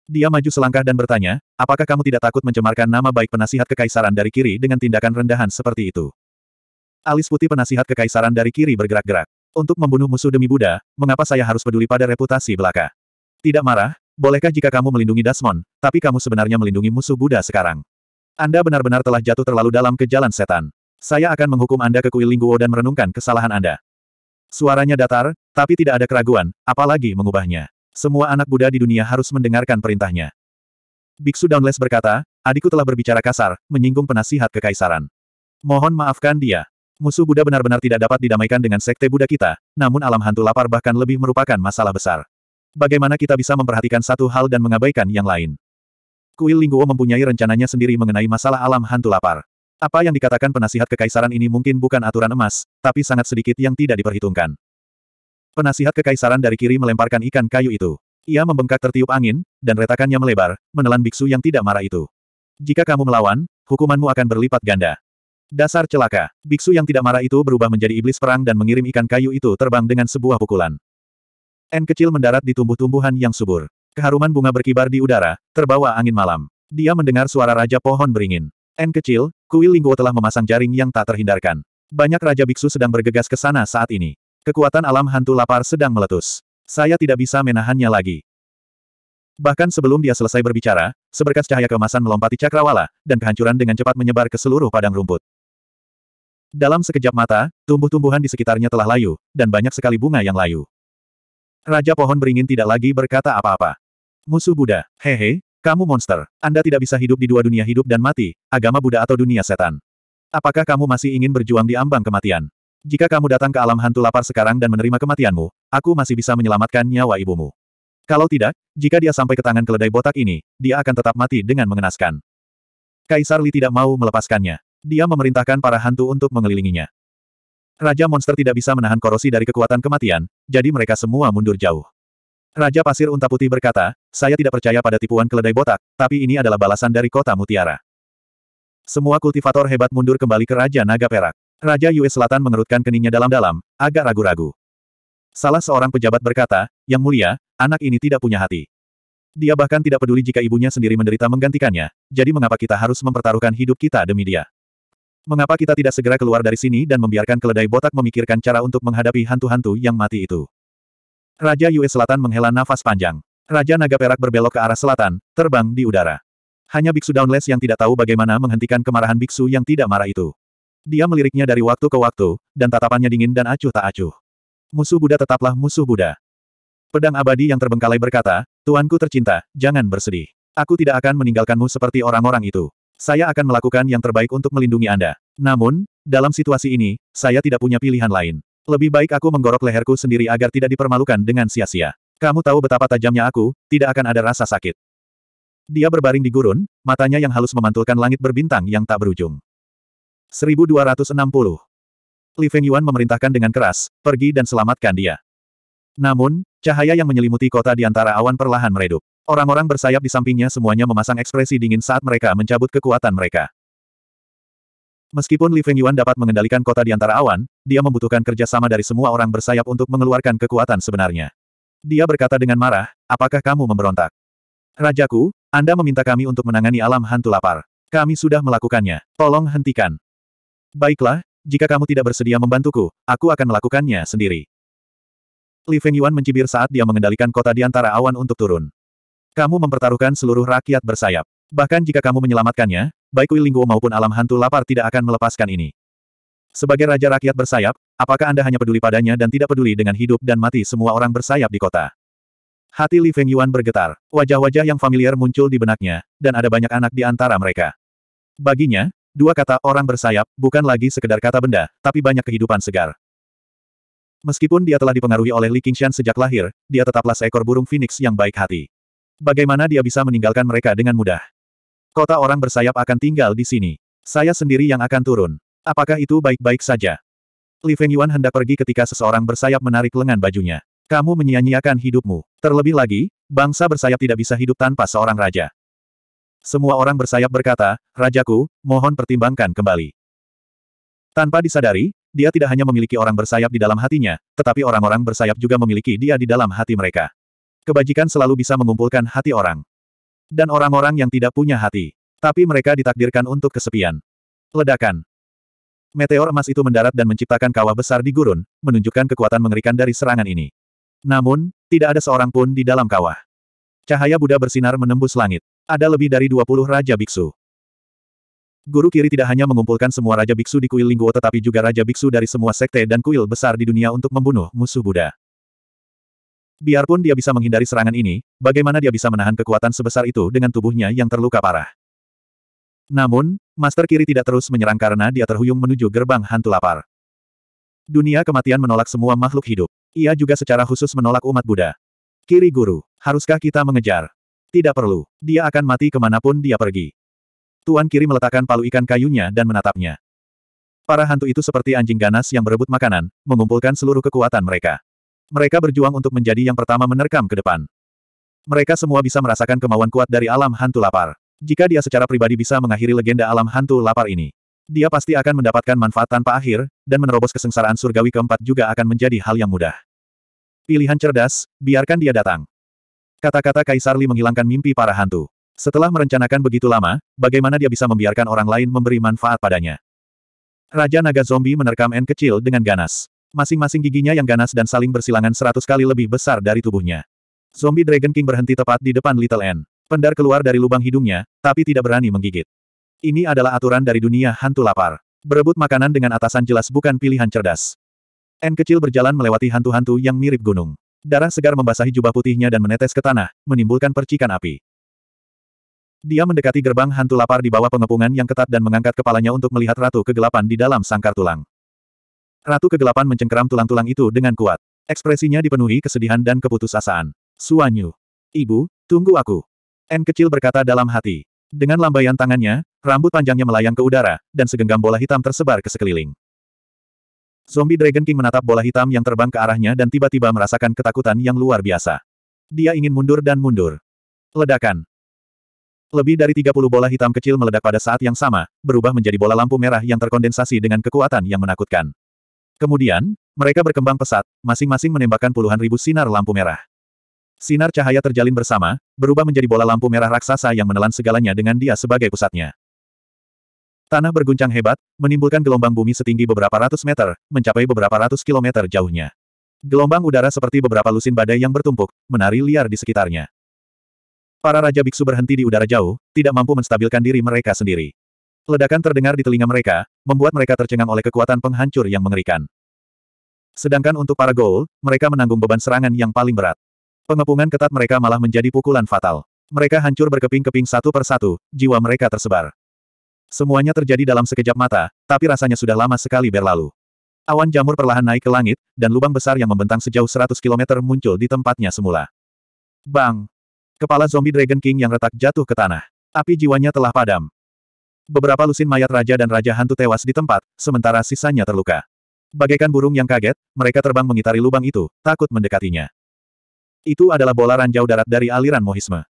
Dia maju selangkah dan bertanya, apakah kamu tidak takut mencemarkan nama baik penasihat kekaisaran dari kiri dengan tindakan rendahan seperti itu? Alis putih penasihat kekaisaran dari kiri bergerak-gerak. Untuk membunuh musuh demi Buddha, mengapa saya harus peduli pada reputasi belaka? Tidak marah, bolehkah jika kamu melindungi Dasmon, tapi kamu sebenarnya melindungi musuh Buddha sekarang? Anda benar-benar telah jatuh terlalu dalam ke jalan setan. Saya akan menghukum Anda ke kuil Lingguo dan merenungkan kesalahan Anda. Suaranya datar, tapi tidak ada keraguan, apalagi mengubahnya. Semua anak Buddha di dunia harus mendengarkan perintahnya. Biksu Downless berkata, adikku telah berbicara kasar, menyinggung penasihat kekaisaran. Mohon maafkan dia. Musuh Buddha benar-benar tidak dapat didamaikan dengan sekte Buddha kita, namun alam hantu lapar bahkan lebih merupakan masalah besar. Bagaimana kita bisa memperhatikan satu hal dan mengabaikan yang lain? Kuil Lingguo mempunyai rencananya sendiri mengenai masalah alam hantu lapar. Apa yang dikatakan penasihat kekaisaran ini mungkin bukan aturan emas, tapi sangat sedikit yang tidak diperhitungkan. Penasihat kekaisaran dari kiri melemparkan ikan kayu itu. Ia membengkak tertiup angin, dan retakannya melebar, menelan biksu yang tidak marah itu. Jika kamu melawan, hukumanmu akan berlipat ganda. Dasar celaka, biksu yang tidak marah itu berubah menjadi iblis perang dan mengirim ikan kayu itu terbang dengan sebuah pukulan. N kecil mendarat di tumbuh-tumbuhan yang subur. Keharuman bunga berkibar di udara, terbawa angin malam. Dia mendengar suara raja pohon beringin. N kecil, Kuil Lingguo telah memasang jaring yang tak terhindarkan. Banyak Raja Biksu sedang bergegas ke sana saat ini. Kekuatan alam hantu lapar sedang meletus. Saya tidak bisa menahannya lagi. Bahkan sebelum dia selesai berbicara, seberkas cahaya kemasan melompati cakrawala, dan kehancuran dengan cepat menyebar ke seluruh padang rumput. Dalam sekejap mata, tumbuh-tumbuhan di sekitarnya telah layu, dan banyak sekali bunga yang layu. Raja pohon beringin tidak lagi berkata apa-apa. Musuh Buddha, hehe, kamu monster. Anda tidak bisa hidup di dua dunia hidup dan mati, agama Buddha atau dunia setan. Apakah kamu masih ingin berjuang di ambang kematian? Jika kamu datang ke alam hantu lapar sekarang dan menerima kematianmu, aku masih bisa menyelamatkan nyawa ibumu. Kalau tidak, jika dia sampai ke tangan keledai botak ini, dia akan tetap mati dengan mengenaskan. Kaisar Li tidak mau melepaskannya. Dia memerintahkan para hantu untuk mengelilinginya. Raja monster tidak bisa menahan korosi dari kekuatan kematian, jadi mereka semua mundur jauh. Raja Pasir Unta Putih berkata, saya tidak percaya pada tipuan keledai botak, tapi ini adalah balasan dari kota Mutiara. Semua kultivator hebat mundur kembali ke Raja Naga Perak. Raja Yue Selatan mengerutkan keningnya dalam-dalam, agak ragu-ragu. Salah seorang pejabat berkata, Yang mulia, anak ini tidak punya hati. Dia bahkan tidak peduli jika ibunya sendiri menderita menggantikannya, jadi mengapa kita harus mempertaruhkan hidup kita demi dia? Mengapa kita tidak segera keluar dari sini dan membiarkan keledai botak memikirkan cara untuk menghadapi hantu-hantu yang mati itu? Raja Yue Selatan menghela nafas panjang. Raja Naga Perak berbelok ke arah selatan, terbang di udara. Hanya Biksu Downless yang tidak tahu bagaimana menghentikan kemarahan Biksu yang tidak marah itu. Dia meliriknya dari waktu ke waktu, dan tatapannya dingin dan acuh tak acuh. Musuh Buddha tetaplah musuh Buddha. Pedang abadi yang terbengkalai berkata, Tuanku tercinta, jangan bersedih. Aku tidak akan meninggalkanmu seperti orang-orang itu. Saya akan melakukan yang terbaik untuk melindungi Anda. Namun, dalam situasi ini, saya tidak punya pilihan lain. Lebih baik aku menggorok leherku sendiri agar tidak dipermalukan dengan sia-sia. Kamu tahu betapa tajamnya aku, tidak akan ada rasa sakit. Dia berbaring di gurun, matanya yang halus memantulkan langit berbintang yang tak berujung. 1260. Li Feng Yuan memerintahkan dengan keras, pergi dan selamatkan dia. Namun, cahaya yang menyelimuti kota di antara awan perlahan meredup. Orang-orang bersayap di sampingnya semuanya memasang ekspresi dingin saat mereka mencabut kekuatan mereka. Meskipun Li Feng Yuan dapat mengendalikan kota di antara awan, dia membutuhkan kerjasama dari semua orang bersayap untuk mengeluarkan kekuatan sebenarnya. Dia berkata dengan marah, apakah kamu memberontak? Rajaku, Anda meminta kami untuk menangani alam hantu lapar. Kami sudah melakukannya. Tolong hentikan. Baiklah, jika kamu tidak bersedia membantuku, aku akan melakukannya sendiri. Li Feng Yuan mencibir saat dia mengendalikan kota di antara awan untuk turun. Kamu mempertaruhkan seluruh rakyat bersayap. Bahkan jika kamu menyelamatkannya, baik Kui Lingguo maupun alam hantu lapar tidak akan melepaskan ini. Sebagai raja rakyat bersayap, apakah Anda hanya peduli padanya dan tidak peduli dengan hidup dan mati semua orang bersayap di kota? Hati Li Feng Yuan bergetar, wajah-wajah yang familiar muncul di benaknya, dan ada banyak anak di antara mereka. Baginya, dua kata orang bersayap bukan lagi sekedar kata benda, tapi banyak kehidupan segar. Meskipun dia telah dipengaruhi oleh Li Qingshan sejak lahir, dia tetaplah seekor burung phoenix yang baik hati. Bagaimana dia bisa meninggalkan mereka dengan mudah? Kota orang bersayap akan tinggal di sini. Saya sendiri yang akan turun. Apakah itu baik-baik saja? Li Feng Yuan hendak pergi ketika seseorang bersayap menarik lengan bajunya. Kamu menyia-nyiakan hidupmu. Terlebih lagi, bangsa bersayap tidak bisa hidup tanpa seorang raja. Semua orang bersayap berkata, Rajaku, mohon pertimbangkan kembali. Tanpa disadari, dia tidak hanya memiliki orang bersayap di dalam hatinya, tetapi orang-orang bersayap juga memiliki dia di dalam hati mereka. Kebajikan selalu bisa mengumpulkan hati orang dan orang-orang yang tidak punya hati. Tapi mereka ditakdirkan untuk kesepian. Ledakan. Meteor emas itu mendarat dan menciptakan kawah besar di gurun, menunjukkan kekuatan mengerikan dari serangan ini. Namun, tidak ada seorang pun di dalam kawah. Cahaya Buddha bersinar menembus langit. Ada lebih dari 20 Raja Biksu. Guru Kiri tidak hanya mengumpulkan semua Raja Biksu di kuil Lingguo tetapi juga Raja Biksu dari semua sekte dan kuil besar di dunia untuk membunuh musuh Buddha. Biarpun dia bisa menghindari serangan ini, bagaimana dia bisa menahan kekuatan sebesar itu dengan tubuhnya yang terluka parah? Namun, Master Kiri tidak terus menyerang karena dia terhuyung menuju gerbang hantu lapar. Dunia kematian menolak semua makhluk hidup. Ia juga secara khusus menolak umat Buddha. Kiri Guru, haruskah kita mengejar? Tidak perlu. Dia akan mati kemanapun dia pergi. Tuan Kiri meletakkan palu ikan kayunya dan menatapnya. Para hantu itu seperti anjing ganas yang berebut makanan, mengumpulkan seluruh kekuatan mereka. Mereka berjuang untuk menjadi yang pertama menerkam ke depan. Mereka semua bisa merasakan kemauan kuat dari alam hantu lapar. Jika dia secara pribadi bisa mengakhiri legenda alam hantu lapar ini, dia pasti akan mendapatkan manfaat tanpa akhir, dan menerobos kesengsaraan surgawi keempat juga akan menjadi hal yang mudah. Pilihan cerdas, biarkan dia datang. Kata-kata Kaisar Li menghilangkan mimpi para hantu. Setelah merencanakan begitu lama, bagaimana dia bisa membiarkan orang lain memberi manfaat padanya? Raja Naga Zombie menerkam N kecil dengan ganas. Masing-masing giginya yang ganas dan saling bersilangan seratus kali lebih besar dari tubuhnya. Zombie Dragon King berhenti tepat di depan Little N. Pendar keluar dari lubang hidungnya, tapi tidak berani menggigit. Ini adalah aturan dari dunia hantu lapar. Berebut makanan dengan atasan jelas bukan pilihan cerdas. N kecil berjalan melewati hantu-hantu yang mirip gunung. Darah segar membasahi jubah putihnya dan menetes ke tanah, menimbulkan percikan api. Dia mendekati gerbang hantu lapar di bawah pengepungan yang ketat dan mengangkat kepalanya untuk melihat ratu kegelapan di dalam sangkar tulang. Ratu kegelapan mencengkeram tulang-tulang itu dengan kuat. Ekspresinya dipenuhi kesedihan dan keputusasaan. Suanyu. Ibu, tunggu aku. N kecil berkata dalam hati. Dengan lambaian tangannya, rambut panjangnya melayang ke udara, dan segenggam bola hitam tersebar ke sekeliling. Zombie Dragon King menatap bola hitam yang terbang ke arahnya dan tiba-tiba merasakan ketakutan yang luar biasa. Dia ingin mundur dan mundur. Ledakan. Lebih dari 30 bola hitam kecil meledak pada saat yang sama, berubah menjadi bola lampu merah yang terkondensasi dengan kekuatan yang menakutkan. Kemudian, mereka berkembang pesat, masing-masing menembakkan puluhan ribu sinar lampu merah. Sinar cahaya terjalin bersama, berubah menjadi bola lampu merah raksasa yang menelan segalanya dengan dia sebagai pusatnya. Tanah berguncang hebat, menimbulkan gelombang bumi setinggi beberapa ratus meter, mencapai beberapa ratus kilometer jauhnya. Gelombang udara seperti beberapa lusin badai yang bertumpuk, menari liar di sekitarnya. Para Raja Biksu berhenti di udara jauh, tidak mampu menstabilkan diri mereka sendiri. Ledakan terdengar di telinga mereka, membuat mereka tercengang oleh kekuatan penghancur yang mengerikan. Sedangkan untuk para Goul, mereka menanggung beban serangan yang paling berat. Pengepungan ketat mereka malah menjadi pukulan fatal. Mereka hancur berkeping-keping satu persatu, jiwa mereka tersebar. Semuanya terjadi dalam sekejap mata, tapi rasanya sudah lama sekali berlalu. Awan jamur perlahan naik ke langit, dan lubang besar yang membentang sejauh 100 km muncul di tempatnya semula. Bang! Kepala zombie Dragon King yang retak jatuh ke tanah. Api jiwanya telah padam. Beberapa lusin mayat raja dan raja hantu tewas di tempat, sementara sisanya terluka. Bagaikan burung yang kaget, mereka terbang mengitari lubang itu, takut mendekatinya. Itu adalah bola ranjau darat dari aliran Mohisme.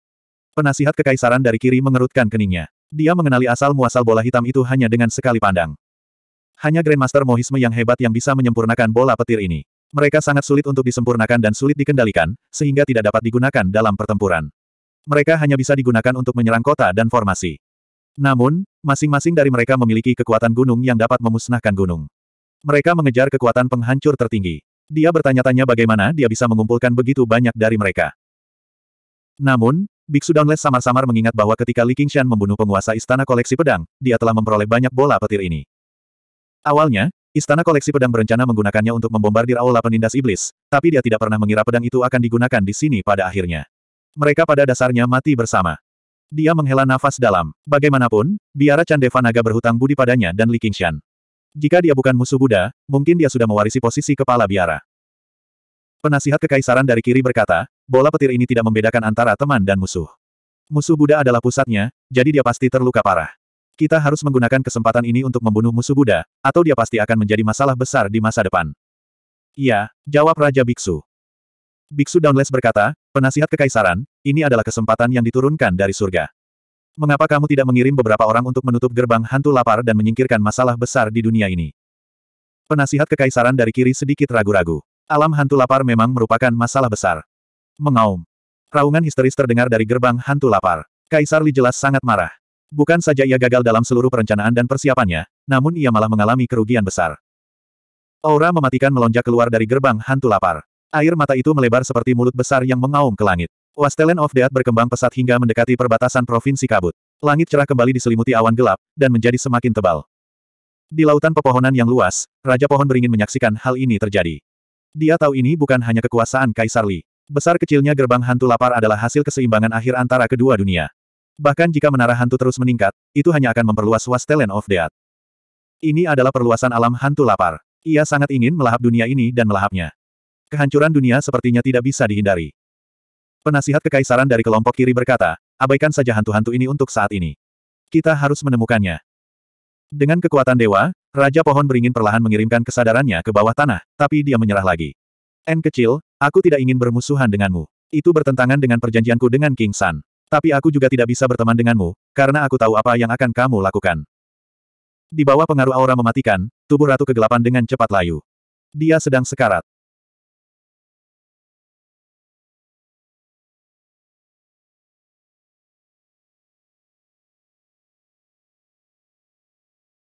Penasihat kekaisaran dari kiri mengerutkan keningnya. Dia mengenali asal-muasal bola hitam itu hanya dengan sekali pandang. Hanya Grandmaster Mohisme yang hebat yang bisa menyempurnakan bola petir ini. Mereka sangat sulit untuk disempurnakan dan sulit dikendalikan, sehingga tidak dapat digunakan dalam pertempuran. Mereka hanya bisa digunakan untuk menyerang kota dan formasi. Namun, Masing-masing dari mereka memiliki kekuatan gunung yang dapat memusnahkan gunung. Mereka mengejar kekuatan penghancur tertinggi. Dia bertanya-tanya bagaimana dia bisa mengumpulkan begitu banyak dari mereka. Namun, Biksu Downless samar-samar mengingat bahwa ketika Li Qingshan membunuh penguasa istana koleksi pedang, dia telah memperoleh banyak bola petir ini. Awalnya, istana koleksi pedang berencana menggunakannya untuk membombardir aula penindas iblis, tapi dia tidak pernah mengira pedang itu akan digunakan di sini pada akhirnya. Mereka pada dasarnya mati bersama. Dia menghela nafas dalam. Bagaimanapun, biara Chandeva Naga berhutang budi padanya dan Li Qingshan. Jika dia bukan musuh Buddha, mungkin dia sudah mewarisi posisi kepala biara. Penasihat kekaisaran dari kiri berkata, bola petir ini tidak membedakan antara teman dan musuh. Musuh Buddha adalah pusatnya, jadi dia pasti terluka parah. Kita harus menggunakan kesempatan ini untuk membunuh musuh Buddha, atau dia pasti akan menjadi masalah besar di masa depan. Iya, jawab Raja Biksu. Biksu Downless berkata, Penasihat kekaisaran, ini adalah kesempatan yang diturunkan dari surga. Mengapa kamu tidak mengirim beberapa orang untuk menutup gerbang hantu lapar dan menyingkirkan masalah besar di dunia ini? Penasihat kekaisaran dari kiri sedikit ragu-ragu. Alam hantu lapar memang merupakan masalah besar. Mengaum. Raungan histeris terdengar dari gerbang hantu lapar. Kaisar Li jelas sangat marah. Bukan saja ia gagal dalam seluruh perencanaan dan persiapannya, namun ia malah mengalami kerugian besar. Aura mematikan melonjak keluar dari gerbang hantu lapar. Air mata itu melebar seperti mulut besar yang mengaum ke langit. Wastelen of Death berkembang pesat hingga mendekati perbatasan Provinsi Kabut. Langit cerah kembali diselimuti awan gelap, dan menjadi semakin tebal. Di lautan pepohonan yang luas, Raja Pohon beringin menyaksikan hal ini terjadi. Dia tahu ini bukan hanya kekuasaan Kaisar Li. Besar kecilnya gerbang hantu lapar adalah hasil keseimbangan akhir antara kedua dunia. Bahkan jika menara hantu terus meningkat, itu hanya akan memperluas Wastelen of Death. Ini adalah perluasan alam hantu lapar. Ia sangat ingin melahap dunia ini dan melahapnya. Kehancuran dunia sepertinya tidak bisa dihindari. Penasihat kekaisaran dari kelompok kiri berkata, abaikan saja hantu-hantu ini untuk saat ini. Kita harus menemukannya. Dengan kekuatan dewa, Raja Pohon beringin perlahan mengirimkan kesadarannya ke bawah tanah, tapi dia menyerah lagi. En kecil, aku tidak ingin bermusuhan denganmu. Itu bertentangan dengan perjanjianku dengan King San. Tapi aku juga tidak bisa berteman denganmu, karena aku tahu apa yang akan kamu lakukan. Di bawah pengaruh aura mematikan, tubuh Ratu Kegelapan dengan cepat layu. Dia sedang sekarat.